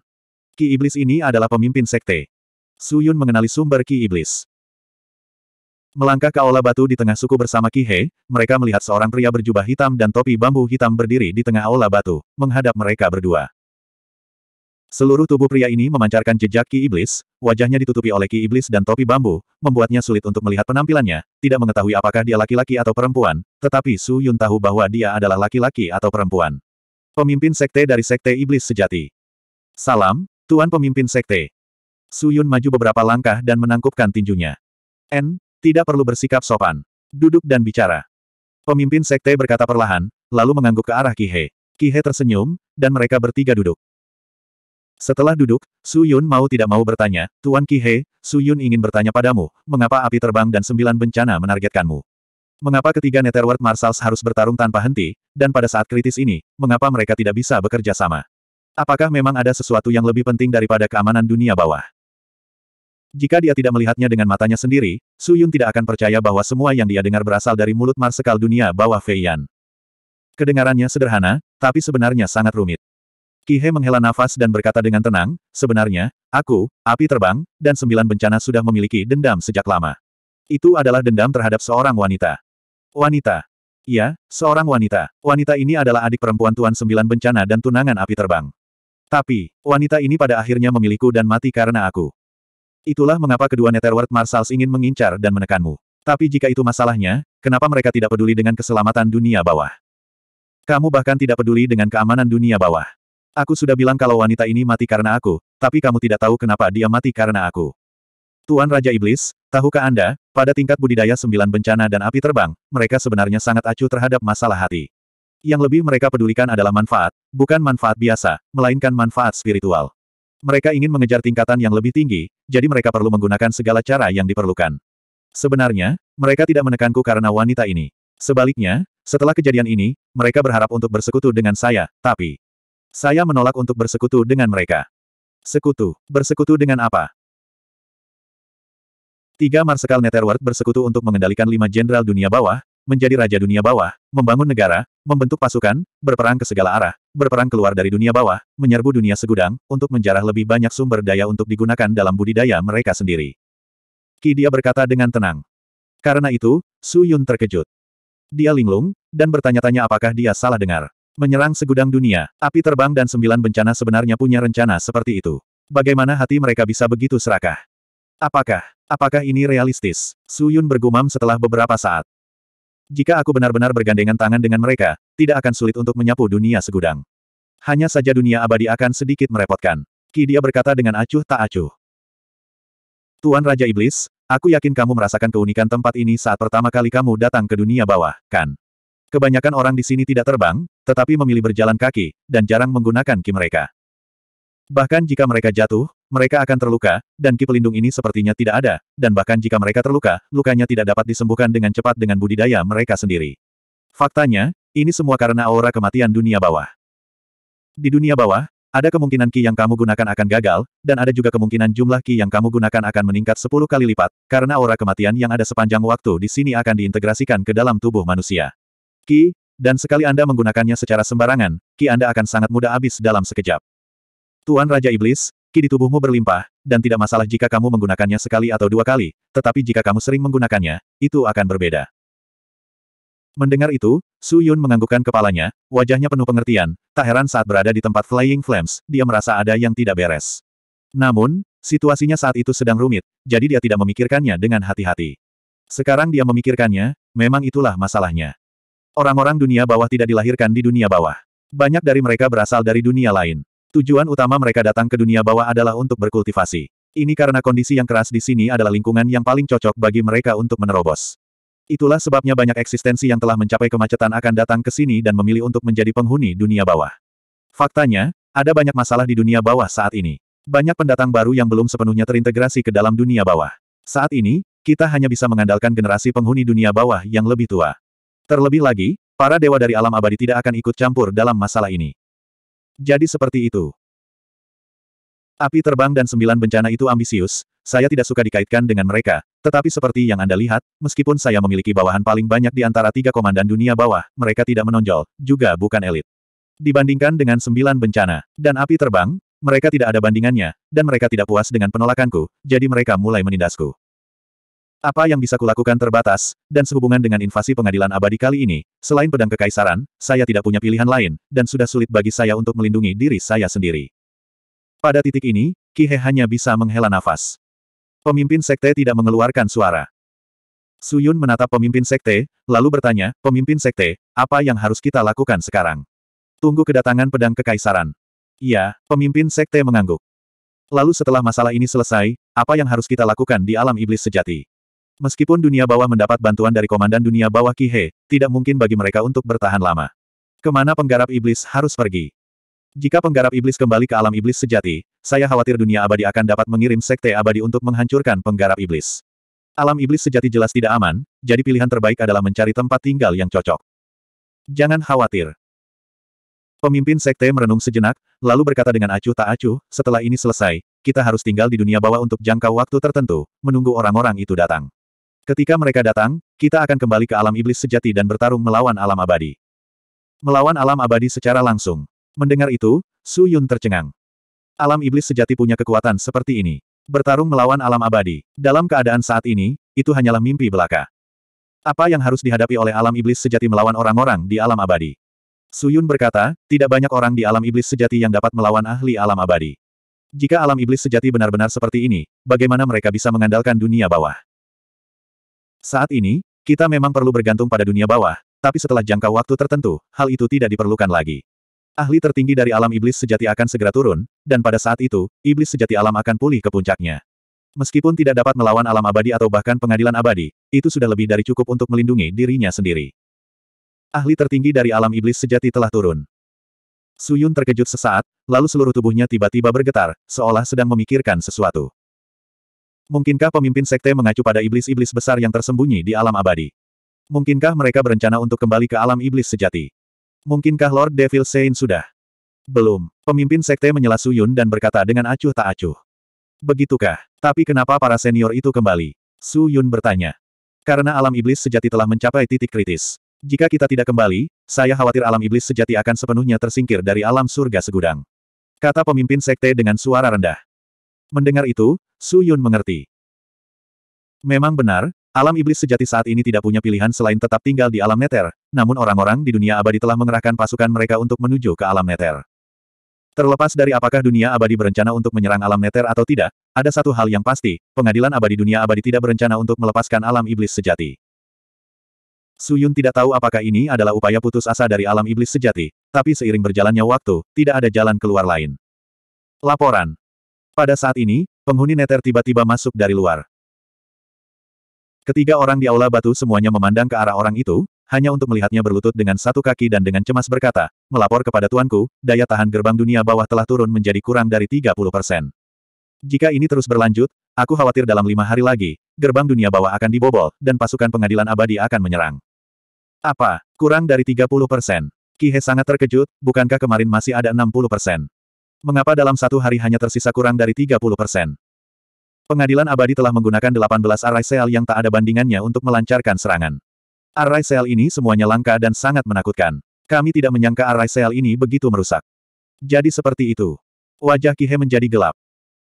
Ki Iblis ini adalah pemimpin sekte. Suyun mengenali sumber Ki Iblis. Melangkah ke aula batu di tengah suku bersama Kihei, mereka melihat seorang pria berjubah hitam dan topi bambu hitam berdiri di tengah aula batu, menghadap mereka berdua. Seluruh tubuh pria ini memancarkan jejak ki iblis, wajahnya ditutupi oleh ki iblis dan topi bambu, membuatnya sulit untuk melihat penampilannya, tidak mengetahui apakah dia laki-laki atau perempuan, tetapi Su Yun tahu bahwa dia adalah laki-laki atau perempuan. Pemimpin sekte dari sekte iblis sejati. Salam, Tuan Pemimpin Sekte. Su Yun maju beberapa langkah dan menangkupkan tinjunya. N, tidak perlu bersikap sopan. Duduk dan bicara. Pemimpin sekte berkata perlahan, lalu mengangguk ke arah Kihe. Kihe tersenyum, dan mereka bertiga duduk. Setelah duduk, Su Yun mau tidak mau bertanya, Tuan Kihe, Su Yun ingin bertanya padamu, mengapa api terbang dan sembilan bencana menargetkanmu? Mengapa ketiga Netherworld Marshals harus bertarung tanpa henti, dan pada saat kritis ini, mengapa mereka tidak bisa bekerja sama? Apakah memang ada sesuatu yang lebih penting daripada keamanan dunia bawah? Jika dia tidak melihatnya dengan matanya sendiri, Su Yun tidak akan percaya bahwa semua yang dia dengar berasal dari mulut marsekal dunia bawah Fei Yan. Kedengarannya sederhana, tapi sebenarnya sangat rumit. Ki He menghela nafas dan berkata dengan tenang, sebenarnya, aku, api terbang, dan sembilan bencana sudah memiliki dendam sejak lama. Itu adalah dendam terhadap seorang wanita. Wanita. Ya, seorang wanita. Wanita ini adalah adik perempuan Tuan Sembilan Bencana dan tunangan api terbang. Tapi, wanita ini pada akhirnya memilihku dan mati karena aku. Itulah mengapa kedua Netherworld Marshals ingin mengincar dan menekanmu. Tapi jika itu masalahnya, kenapa mereka tidak peduli dengan keselamatan dunia bawah? Kamu bahkan tidak peduli dengan keamanan dunia bawah. Aku sudah bilang kalau wanita ini mati karena aku, tapi kamu tidak tahu kenapa dia mati karena aku. Tuan Raja Iblis, tahukah Anda, pada tingkat budidaya sembilan bencana dan api terbang, mereka sebenarnya sangat acuh terhadap masalah hati. Yang lebih mereka pedulikan adalah manfaat, bukan manfaat biasa, melainkan manfaat spiritual. Mereka ingin mengejar tingkatan yang lebih tinggi, jadi mereka perlu menggunakan segala cara yang diperlukan. Sebenarnya, mereka tidak menekanku karena wanita ini. Sebaliknya, setelah kejadian ini, mereka berharap untuk bersekutu dengan saya, tapi... Saya menolak untuk bersekutu dengan mereka. Sekutu. Bersekutu dengan apa? Tiga Marsekal Netherworld bersekutu untuk mengendalikan lima jenderal dunia bawah, menjadi raja dunia bawah, membangun negara, membentuk pasukan, berperang ke segala arah, berperang keluar dari dunia bawah, menyerbu dunia segudang, untuk menjarah lebih banyak sumber daya untuk digunakan dalam budidaya mereka sendiri. Ki dia berkata dengan tenang. Karena itu, Su Yun terkejut. Dia linglung, dan bertanya-tanya apakah dia salah dengar. Menyerang segudang dunia, api terbang dan sembilan bencana sebenarnya punya rencana seperti itu. Bagaimana hati mereka bisa begitu serakah? Apakah, apakah ini realistis? Su Yun bergumam setelah beberapa saat. Jika aku benar-benar bergandengan tangan dengan mereka, tidak akan sulit untuk menyapu dunia segudang. Hanya saja dunia abadi akan sedikit merepotkan. Ki dia berkata dengan acuh tak acuh. Tuan Raja Iblis, aku yakin kamu merasakan keunikan tempat ini saat pertama kali kamu datang ke dunia bawah, kan? Kebanyakan orang di sini tidak terbang, tetapi memilih berjalan kaki, dan jarang menggunakan ki mereka. Bahkan jika mereka jatuh, mereka akan terluka, dan ki pelindung ini sepertinya tidak ada, dan bahkan jika mereka terluka, lukanya tidak dapat disembuhkan dengan cepat dengan budidaya mereka sendiri. Faktanya, ini semua karena aura kematian dunia bawah. Di dunia bawah, ada kemungkinan ki yang kamu gunakan akan gagal, dan ada juga kemungkinan jumlah ki yang kamu gunakan akan meningkat 10 kali lipat, karena aura kematian yang ada sepanjang waktu di sini akan diintegrasikan ke dalam tubuh manusia. Ki, dan sekali Anda menggunakannya secara sembarangan, ki Anda akan sangat mudah habis dalam sekejap. Tuan Raja Iblis, Ki di tubuhmu berlimpah, dan tidak masalah jika kamu menggunakannya sekali atau dua kali, tetapi jika kamu sering menggunakannya, itu akan berbeda. Mendengar itu, Su Yun menganggukkan kepalanya, wajahnya penuh pengertian, tak heran saat berada di tempat Flying Flames, dia merasa ada yang tidak beres. Namun, situasinya saat itu sedang rumit, jadi dia tidak memikirkannya dengan hati-hati. Sekarang dia memikirkannya, memang itulah masalahnya. Orang-orang dunia bawah tidak dilahirkan di dunia bawah. Banyak dari mereka berasal dari dunia lain. Tujuan utama mereka datang ke dunia bawah adalah untuk berkultivasi. Ini karena kondisi yang keras di sini adalah lingkungan yang paling cocok bagi mereka untuk menerobos. Itulah sebabnya banyak eksistensi yang telah mencapai kemacetan akan datang ke sini dan memilih untuk menjadi penghuni dunia bawah. Faktanya, ada banyak masalah di dunia bawah saat ini. Banyak pendatang baru yang belum sepenuhnya terintegrasi ke dalam dunia bawah. Saat ini, kita hanya bisa mengandalkan generasi penghuni dunia bawah yang lebih tua. Terlebih lagi, para dewa dari alam abadi tidak akan ikut campur dalam masalah ini jadi seperti itu. Api terbang dan sembilan bencana itu ambisius, saya tidak suka dikaitkan dengan mereka, tetapi seperti yang Anda lihat, meskipun saya memiliki bawahan paling banyak di antara tiga komandan dunia bawah, mereka tidak menonjol, juga bukan elit. Dibandingkan dengan sembilan bencana, dan api terbang, mereka tidak ada bandingannya, dan mereka tidak puas dengan penolakanku, jadi mereka mulai menindasku. Apa yang bisa kulakukan terbatas, dan sehubungan dengan invasi pengadilan abadi kali ini, selain pedang kekaisaran, saya tidak punya pilihan lain, dan sudah sulit bagi saya untuk melindungi diri saya sendiri. Pada titik ini, Kihe hanya bisa menghela nafas. Pemimpin sekte tidak mengeluarkan suara. Suyun menatap pemimpin sekte, lalu bertanya, pemimpin sekte, apa yang harus kita lakukan sekarang? Tunggu kedatangan pedang kekaisaran. Iya, pemimpin sekte mengangguk. Lalu setelah masalah ini selesai, apa yang harus kita lakukan di alam iblis sejati? Meskipun dunia bawah mendapat bantuan dari Komandan Dunia Bawah Kihe, tidak mungkin bagi mereka untuk bertahan lama. Kemana penggarap iblis harus pergi? Jika penggarap iblis kembali ke alam iblis sejati, saya khawatir dunia abadi akan dapat mengirim sekte abadi untuk menghancurkan penggarap iblis. Alam iblis sejati jelas tidak aman, jadi pilihan terbaik adalah mencari tempat tinggal yang cocok. Jangan khawatir. Pemimpin sekte merenung sejenak, lalu berkata dengan acuh tak acuh, setelah ini selesai, kita harus tinggal di dunia bawah untuk jangka waktu tertentu, menunggu orang-orang itu datang. Ketika mereka datang, kita akan kembali ke alam iblis sejati dan bertarung melawan alam abadi. Melawan alam abadi secara langsung. Mendengar itu, Su Yun tercengang. Alam iblis sejati punya kekuatan seperti ini. Bertarung melawan alam abadi. Dalam keadaan saat ini, itu hanyalah mimpi belaka. Apa yang harus dihadapi oleh alam iblis sejati melawan orang-orang di alam abadi? Su Yun berkata, tidak banyak orang di alam iblis sejati yang dapat melawan ahli alam abadi. Jika alam iblis sejati benar-benar seperti ini, bagaimana mereka bisa mengandalkan dunia bawah? Saat ini, kita memang perlu bergantung pada dunia bawah, tapi setelah jangka waktu tertentu, hal itu tidak diperlukan lagi. Ahli tertinggi dari alam iblis sejati akan segera turun, dan pada saat itu, iblis sejati alam akan pulih ke puncaknya. Meskipun tidak dapat melawan alam abadi atau bahkan pengadilan abadi, itu sudah lebih dari cukup untuk melindungi dirinya sendiri. Ahli tertinggi dari alam iblis sejati telah turun. Suyun terkejut sesaat, lalu seluruh tubuhnya tiba-tiba bergetar, seolah sedang memikirkan sesuatu. Mungkinkah pemimpin sekte mengacu pada iblis-iblis besar yang tersembunyi di alam abadi? Mungkinkah mereka berencana untuk kembali ke alam iblis sejati? Mungkinkah Lord Devil Sein sudah? Belum. Pemimpin sekte menyela Suyun dan berkata dengan acuh tak acuh. Begitukah? Tapi kenapa para senior itu kembali? Suyun bertanya. Karena alam iblis sejati telah mencapai titik kritis. Jika kita tidak kembali, saya khawatir alam iblis sejati akan sepenuhnya tersingkir dari alam surga segudang. Kata pemimpin sekte dengan suara rendah. Mendengar itu, Su Yun mengerti. Memang benar, alam iblis sejati saat ini tidak punya pilihan selain tetap tinggal di alam neter, namun orang-orang di dunia abadi telah mengerahkan pasukan mereka untuk menuju ke alam neter. Terlepas dari apakah dunia abadi berencana untuk menyerang alam neter atau tidak, ada satu hal yang pasti, pengadilan abadi dunia abadi tidak berencana untuk melepaskan alam iblis sejati. Su Yun tidak tahu apakah ini adalah upaya putus asa dari alam iblis sejati, tapi seiring berjalannya waktu, tidak ada jalan keluar lain. Laporan pada saat ini, penghuni Nether tiba-tiba masuk dari luar. Ketiga orang di aula batu semuanya memandang ke arah orang itu, hanya untuk melihatnya berlutut dengan satu kaki dan dengan cemas berkata, melapor kepada tuanku, daya tahan gerbang dunia bawah telah turun menjadi kurang dari 30 persen. Jika ini terus berlanjut, aku khawatir dalam lima hari lagi, gerbang dunia bawah akan dibobol, dan pasukan pengadilan abadi akan menyerang. Apa? Kurang dari 30 persen? Kihe sangat terkejut, bukankah kemarin masih ada 60 persen? Mengapa dalam satu hari hanya tersisa kurang dari 30 persen? Pengadilan abadi telah menggunakan 18 array sel yang tak ada bandingannya untuk melancarkan serangan. Array sel ini semuanya langka dan sangat menakutkan. Kami tidak menyangka array sel ini begitu merusak. Jadi seperti itu. Wajah Kihe menjadi gelap.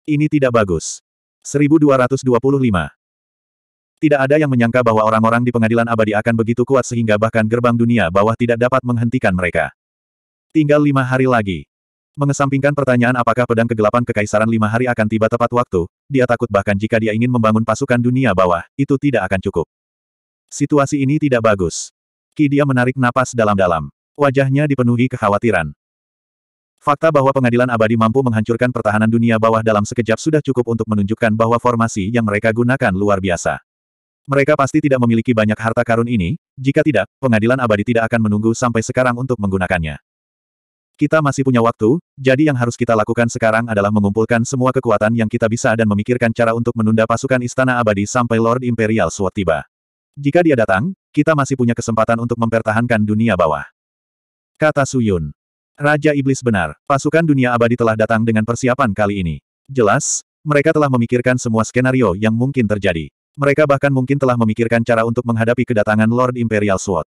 Ini tidak bagus. 1225. Tidak ada yang menyangka bahwa orang-orang di pengadilan abadi akan begitu kuat sehingga bahkan gerbang dunia bawah tidak dapat menghentikan mereka. Tinggal lima hari lagi. Mengesampingkan pertanyaan apakah pedang kegelapan kekaisaran lima hari akan tiba tepat waktu, dia takut bahkan jika dia ingin membangun pasukan dunia bawah, itu tidak akan cukup. Situasi ini tidak bagus. Ki dia menarik napas dalam-dalam. Wajahnya dipenuhi kekhawatiran. Fakta bahwa pengadilan abadi mampu menghancurkan pertahanan dunia bawah dalam sekejap sudah cukup untuk menunjukkan bahwa formasi yang mereka gunakan luar biasa. Mereka pasti tidak memiliki banyak harta karun ini, jika tidak, pengadilan abadi tidak akan menunggu sampai sekarang untuk menggunakannya. Kita masih punya waktu, jadi yang harus kita lakukan sekarang adalah mengumpulkan semua kekuatan yang kita bisa dan memikirkan cara untuk menunda pasukan Istana Abadi sampai Lord Imperial Sword tiba. Jika dia datang, kita masih punya kesempatan untuk mempertahankan dunia bawah. Kata Suyun. Raja Iblis benar, pasukan dunia abadi telah datang dengan persiapan kali ini. Jelas, mereka telah memikirkan semua skenario yang mungkin terjadi. Mereka bahkan mungkin telah memikirkan cara untuk menghadapi kedatangan Lord Imperial Sword.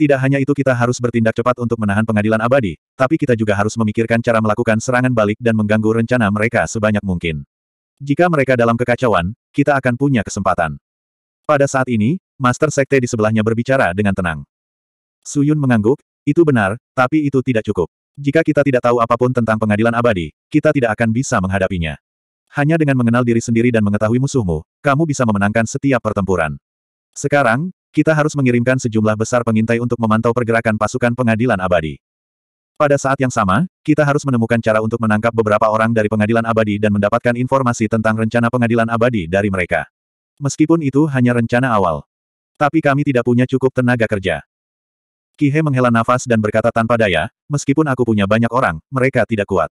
Tidak hanya itu kita harus bertindak cepat untuk menahan pengadilan abadi, tapi kita juga harus memikirkan cara melakukan serangan balik dan mengganggu rencana mereka sebanyak mungkin. Jika mereka dalam kekacauan, kita akan punya kesempatan. Pada saat ini, Master Sekte di sebelahnya berbicara dengan tenang. Suyun mengangguk, itu benar, tapi itu tidak cukup. Jika kita tidak tahu apapun tentang pengadilan abadi, kita tidak akan bisa menghadapinya. Hanya dengan mengenal diri sendiri dan mengetahui musuhmu, kamu bisa memenangkan setiap pertempuran. Sekarang, kita harus mengirimkan sejumlah besar pengintai untuk memantau pergerakan pasukan pengadilan abadi. Pada saat yang sama, kita harus menemukan cara untuk menangkap beberapa orang dari pengadilan abadi dan mendapatkan informasi tentang rencana pengadilan abadi dari mereka. Meskipun itu hanya rencana awal. Tapi kami tidak punya cukup tenaga kerja. Kihe menghela nafas dan berkata tanpa daya, meskipun aku punya banyak orang, mereka tidak kuat.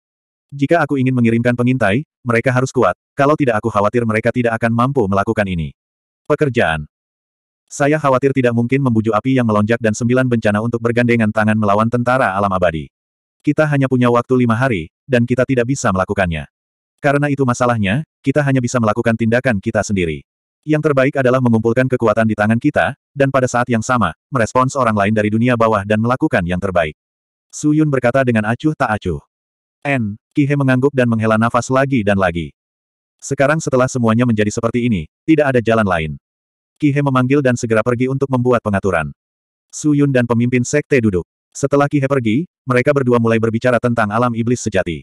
Jika aku ingin mengirimkan pengintai, mereka harus kuat, kalau tidak aku khawatir mereka tidak akan mampu melakukan ini. Pekerjaan saya khawatir tidak mungkin membujuk api yang melonjak dan sembilan bencana untuk bergandengan tangan melawan tentara alam abadi. Kita hanya punya waktu lima hari, dan kita tidak bisa melakukannya. Karena itu masalahnya, kita hanya bisa melakukan tindakan kita sendiri. Yang terbaik adalah mengumpulkan kekuatan di tangan kita, dan pada saat yang sama, merespons orang lain dari dunia bawah dan melakukan yang terbaik. Su Yun berkata dengan acuh tak acuh. N. Kihe mengangguk dan menghela nafas lagi dan lagi. Sekarang setelah semuanya menjadi seperti ini, tidak ada jalan lain. Kihe memanggil dan segera pergi untuk membuat pengaturan. Su Yun dan pemimpin sekte duduk. Setelah Kihe pergi, mereka berdua mulai berbicara tentang alam iblis sejati.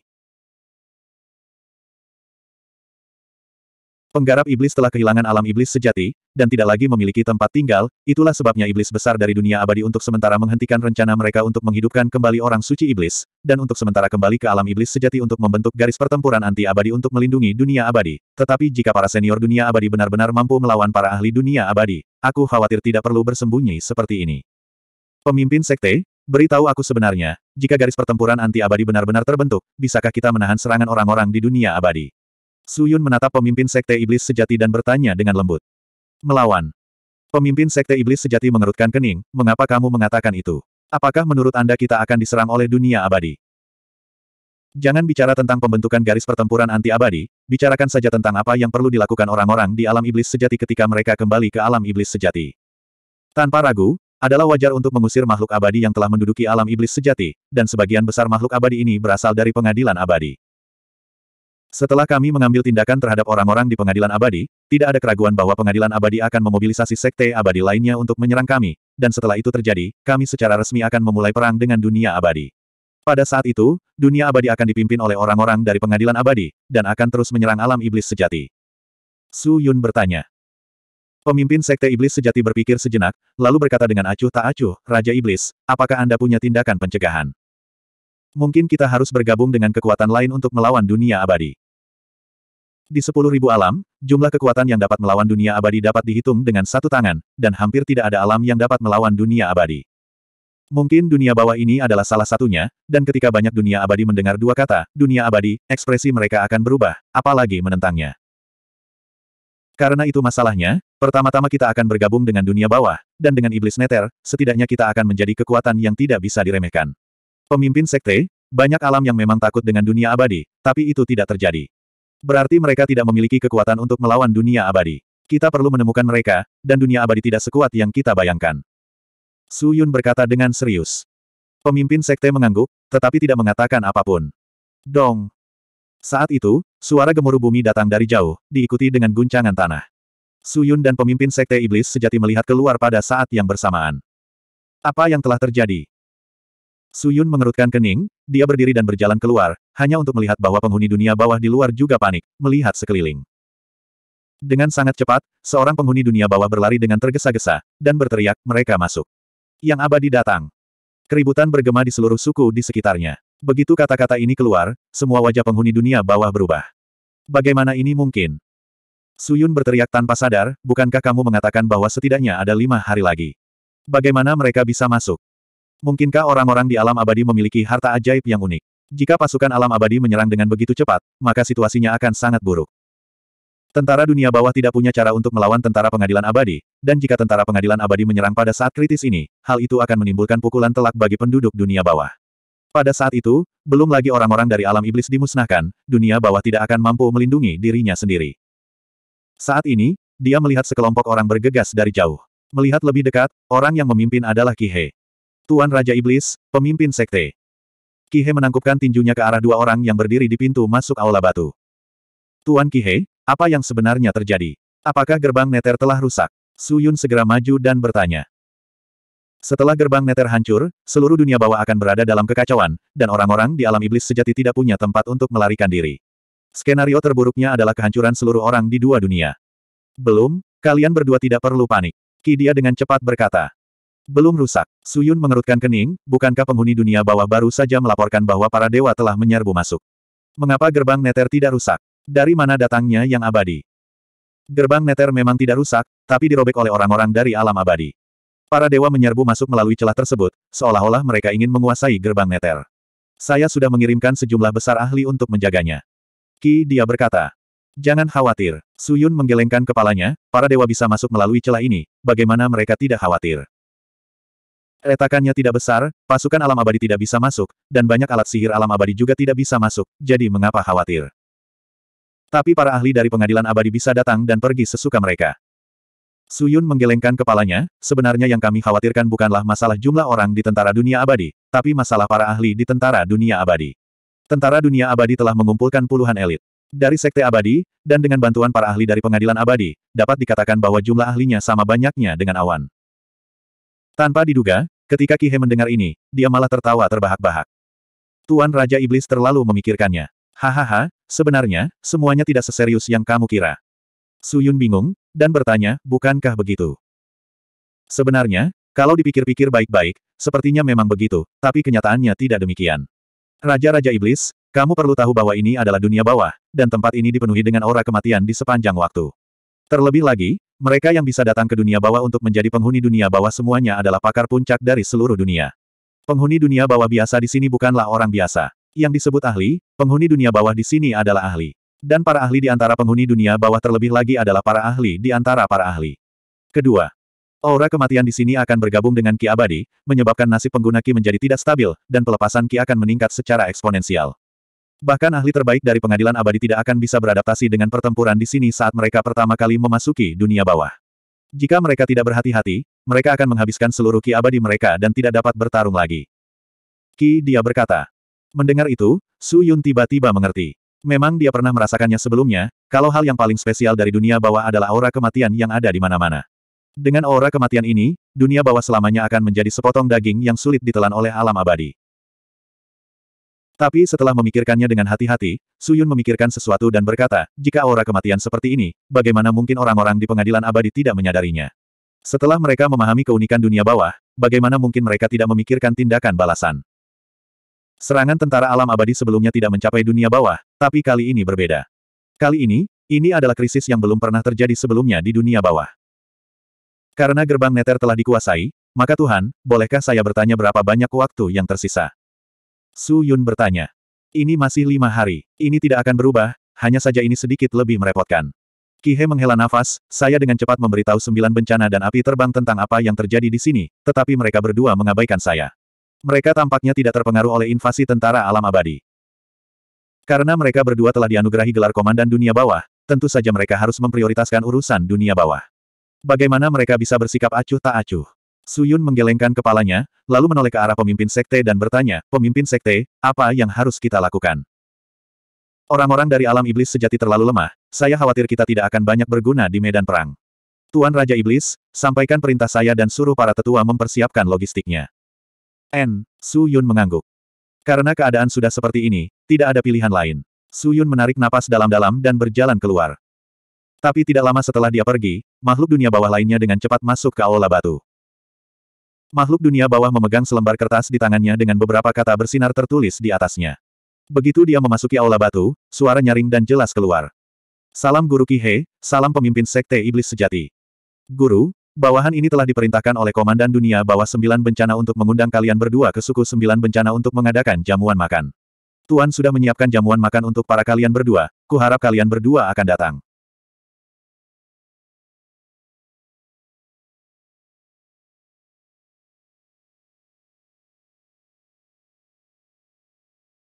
Penggarap iblis telah kehilangan alam iblis sejati, dan tidak lagi memiliki tempat tinggal, itulah sebabnya iblis besar dari dunia abadi untuk sementara menghentikan rencana mereka untuk menghidupkan kembali orang suci iblis, dan untuk sementara kembali ke alam iblis sejati untuk membentuk garis pertempuran anti-abadi untuk melindungi dunia abadi. Tetapi jika para senior dunia abadi benar-benar mampu melawan para ahli dunia abadi, aku khawatir tidak perlu bersembunyi seperti ini. Pemimpin sekte, beritahu aku sebenarnya, jika garis pertempuran anti-abadi benar-benar terbentuk, bisakah kita menahan serangan orang-orang di dunia abadi? Suyun menatap pemimpin Sekte Iblis Sejati dan bertanya dengan lembut. Melawan. Pemimpin Sekte Iblis Sejati mengerutkan kening, mengapa kamu mengatakan itu? Apakah menurut Anda kita akan diserang oleh dunia abadi? Jangan bicara tentang pembentukan garis pertempuran anti-abadi, bicarakan saja tentang apa yang perlu dilakukan orang-orang di alam iblis sejati ketika mereka kembali ke alam iblis sejati. Tanpa ragu, adalah wajar untuk mengusir makhluk abadi yang telah menduduki alam iblis sejati, dan sebagian besar makhluk abadi ini berasal dari pengadilan abadi. Setelah kami mengambil tindakan terhadap orang-orang di pengadilan abadi, tidak ada keraguan bahwa pengadilan abadi akan memobilisasi sekte abadi lainnya untuk menyerang kami, dan setelah itu terjadi, kami secara resmi akan memulai perang dengan dunia abadi. Pada saat itu, dunia abadi akan dipimpin oleh orang-orang dari pengadilan abadi, dan akan terus menyerang alam iblis sejati. Su Yun bertanya. Pemimpin sekte iblis sejati berpikir sejenak, lalu berkata dengan acuh tak acuh, Raja Iblis, apakah Anda punya tindakan pencegahan? Mungkin kita harus bergabung dengan kekuatan lain untuk melawan dunia abadi. Di sepuluh ribu alam, jumlah kekuatan yang dapat melawan dunia abadi dapat dihitung dengan satu tangan, dan hampir tidak ada alam yang dapat melawan dunia abadi. Mungkin dunia bawah ini adalah salah satunya, dan ketika banyak dunia abadi mendengar dua kata, dunia abadi, ekspresi mereka akan berubah, apalagi menentangnya. Karena itu masalahnya, pertama-tama kita akan bergabung dengan dunia bawah, dan dengan iblis neter, setidaknya kita akan menjadi kekuatan yang tidak bisa diremehkan. Pemimpin sekte, banyak alam yang memang takut dengan dunia abadi, tapi itu tidak terjadi. Berarti mereka tidak memiliki kekuatan untuk melawan dunia abadi. Kita perlu menemukan mereka, dan dunia abadi tidak sekuat yang kita bayangkan. Su Yun berkata dengan serius. Pemimpin sekte mengangguk, tetapi tidak mengatakan apapun. Dong. Saat itu, suara gemuruh bumi datang dari jauh, diikuti dengan guncangan tanah. Su Yun dan pemimpin sekte iblis sejati melihat keluar pada saat yang bersamaan. Apa yang telah terjadi? Suyun mengerutkan kening, dia berdiri dan berjalan keluar, hanya untuk melihat bahwa penghuni dunia bawah di luar juga panik, melihat sekeliling. Dengan sangat cepat, seorang penghuni dunia bawah berlari dengan tergesa-gesa, dan berteriak, mereka masuk. Yang abadi datang. Keributan bergema di seluruh suku di sekitarnya. Begitu kata-kata ini keluar, semua wajah penghuni dunia bawah berubah. Bagaimana ini mungkin? Suyun berteriak tanpa sadar, bukankah kamu mengatakan bahwa setidaknya ada lima hari lagi? Bagaimana mereka bisa masuk? Mungkinkah orang-orang di alam abadi memiliki harta ajaib yang unik? Jika pasukan alam abadi menyerang dengan begitu cepat, maka situasinya akan sangat buruk. Tentara dunia bawah tidak punya cara untuk melawan tentara pengadilan abadi, dan jika tentara pengadilan abadi menyerang pada saat kritis ini, hal itu akan menimbulkan pukulan telak bagi penduduk dunia bawah. Pada saat itu, belum lagi orang-orang dari alam iblis dimusnahkan, dunia bawah tidak akan mampu melindungi dirinya sendiri. Saat ini, dia melihat sekelompok orang bergegas dari jauh. Melihat lebih dekat, orang yang memimpin adalah Kihei. Tuan Raja Iblis, pemimpin sekte. Kihe menangkupkan tinjunya ke arah dua orang yang berdiri di pintu masuk aula batu. Tuan Kihe, apa yang sebenarnya terjadi? Apakah gerbang neter telah rusak? Su Yun segera maju dan bertanya. Setelah gerbang neter hancur, seluruh dunia bawah akan berada dalam kekacauan, dan orang-orang di alam iblis sejati tidak punya tempat untuk melarikan diri. Skenario terburuknya adalah kehancuran seluruh orang di dua dunia. Belum, kalian berdua tidak perlu panik. Ki Dia dengan cepat berkata. Belum rusak. Suyun mengerutkan kening, bukankah penghuni dunia bawah baru saja melaporkan bahwa para dewa telah menyerbu masuk? Mengapa gerbang neter tidak rusak? Dari mana datangnya yang abadi? Gerbang neter memang tidak rusak, tapi dirobek oleh orang-orang dari alam abadi. Para dewa menyerbu masuk melalui celah tersebut, seolah-olah mereka ingin menguasai gerbang neter. Saya sudah mengirimkan sejumlah besar ahli untuk menjaganya. Ki dia berkata. Jangan khawatir. Suyun menggelengkan kepalanya, para dewa bisa masuk melalui celah ini, bagaimana mereka tidak khawatir. Retakannya tidak besar, pasukan alam abadi tidak bisa masuk, dan banyak alat sihir alam abadi juga tidak bisa masuk, jadi mengapa khawatir? Tapi para ahli dari pengadilan abadi bisa datang dan pergi sesuka mereka. Suyun menggelengkan kepalanya, sebenarnya yang kami khawatirkan bukanlah masalah jumlah orang di tentara dunia abadi, tapi masalah para ahli di tentara dunia abadi. Tentara dunia abadi telah mengumpulkan puluhan elit. Dari sekte abadi, dan dengan bantuan para ahli dari pengadilan abadi, dapat dikatakan bahwa jumlah ahlinya sama banyaknya dengan awan. Tanpa diduga, Ketika Kihe mendengar ini, dia malah tertawa terbahak-bahak. Tuan Raja Iblis terlalu memikirkannya. Hahaha, sebenarnya, semuanya tidak seserius yang kamu kira. Suyun bingung, dan bertanya, bukankah begitu? Sebenarnya, kalau dipikir-pikir baik-baik, sepertinya memang begitu, tapi kenyataannya tidak demikian. Raja-Raja Iblis, kamu perlu tahu bahwa ini adalah dunia bawah, dan tempat ini dipenuhi dengan aura kematian di sepanjang waktu. Terlebih lagi, mereka yang bisa datang ke dunia bawah untuk menjadi penghuni dunia bawah semuanya adalah pakar puncak dari seluruh dunia. Penghuni dunia bawah biasa di sini bukanlah orang biasa. Yang disebut ahli, penghuni dunia bawah di sini adalah ahli. Dan para ahli di antara penghuni dunia bawah terlebih lagi adalah para ahli di antara para ahli. Kedua, aura kematian di sini akan bergabung dengan Ki Abadi, menyebabkan nasib pengguna Ki menjadi tidak stabil, dan pelepasan Ki akan meningkat secara eksponensial. Bahkan ahli terbaik dari pengadilan abadi tidak akan bisa beradaptasi dengan pertempuran di sini saat mereka pertama kali memasuki dunia bawah. Jika mereka tidak berhati-hati, mereka akan menghabiskan seluruh ki abadi mereka dan tidak dapat bertarung lagi. Ki dia berkata. Mendengar itu, Su Yun tiba-tiba mengerti. Memang dia pernah merasakannya sebelumnya, kalau hal yang paling spesial dari dunia bawah adalah aura kematian yang ada di mana-mana. Dengan aura kematian ini, dunia bawah selamanya akan menjadi sepotong daging yang sulit ditelan oleh alam abadi. Tapi setelah memikirkannya dengan hati-hati, Suyun memikirkan sesuatu dan berkata, jika aura kematian seperti ini, bagaimana mungkin orang-orang di pengadilan abadi tidak menyadarinya? Setelah mereka memahami keunikan dunia bawah, bagaimana mungkin mereka tidak memikirkan tindakan balasan? Serangan tentara alam abadi sebelumnya tidak mencapai dunia bawah, tapi kali ini berbeda. Kali ini, ini adalah krisis yang belum pernah terjadi sebelumnya di dunia bawah. Karena gerbang neter telah dikuasai, maka Tuhan, bolehkah saya bertanya berapa banyak waktu yang tersisa? Su Yun bertanya. Ini masih lima hari. Ini tidak akan berubah, hanya saja ini sedikit lebih merepotkan. Kihe menghela nafas, saya dengan cepat memberitahu sembilan bencana dan api terbang tentang apa yang terjadi di sini, tetapi mereka berdua mengabaikan saya. Mereka tampaknya tidak terpengaruh oleh invasi tentara alam abadi. Karena mereka berdua telah dianugerahi gelar komandan dunia bawah, tentu saja mereka harus memprioritaskan urusan dunia bawah. Bagaimana mereka bisa bersikap acuh tak acuh? Suyun menggelengkan kepalanya, lalu menoleh ke arah pemimpin sekte dan bertanya, pemimpin sekte, apa yang harus kita lakukan? Orang-orang dari alam iblis sejati terlalu lemah, saya khawatir kita tidak akan banyak berguna di medan perang. Tuan Raja Iblis, sampaikan perintah saya dan suruh para tetua mempersiapkan logistiknya. N. Su Yun mengangguk. Karena keadaan sudah seperti ini, tidak ada pilihan lain. Su Yun menarik napas dalam-dalam dan berjalan keluar. Tapi tidak lama setelah dia pergi, makhluk dunia bawah lainnya dengan cepat masuk ke aula batu. Makhluk dunia bawah memegang selembar kertas di tangannya dengan beberapa kata bersinar tertulis di atasnya. Begitu dia memasuki aula batu, suara nyaring dan jelas keluar. Salam Guru Kihe, salam pemimpin Sekte Iblis Sejati. Guru, bawahan ini telah diperintahkan oleh Komandan Dunia Bawah Sembilan Bencana untuk mengundang kalian berdua ke suku Sembilan Bencana untuk mengadakan jamuan makan. Tuan sudah menyiapkan jamuan makan untuk para kalian berdua, kuharap kalian berdua akan datang.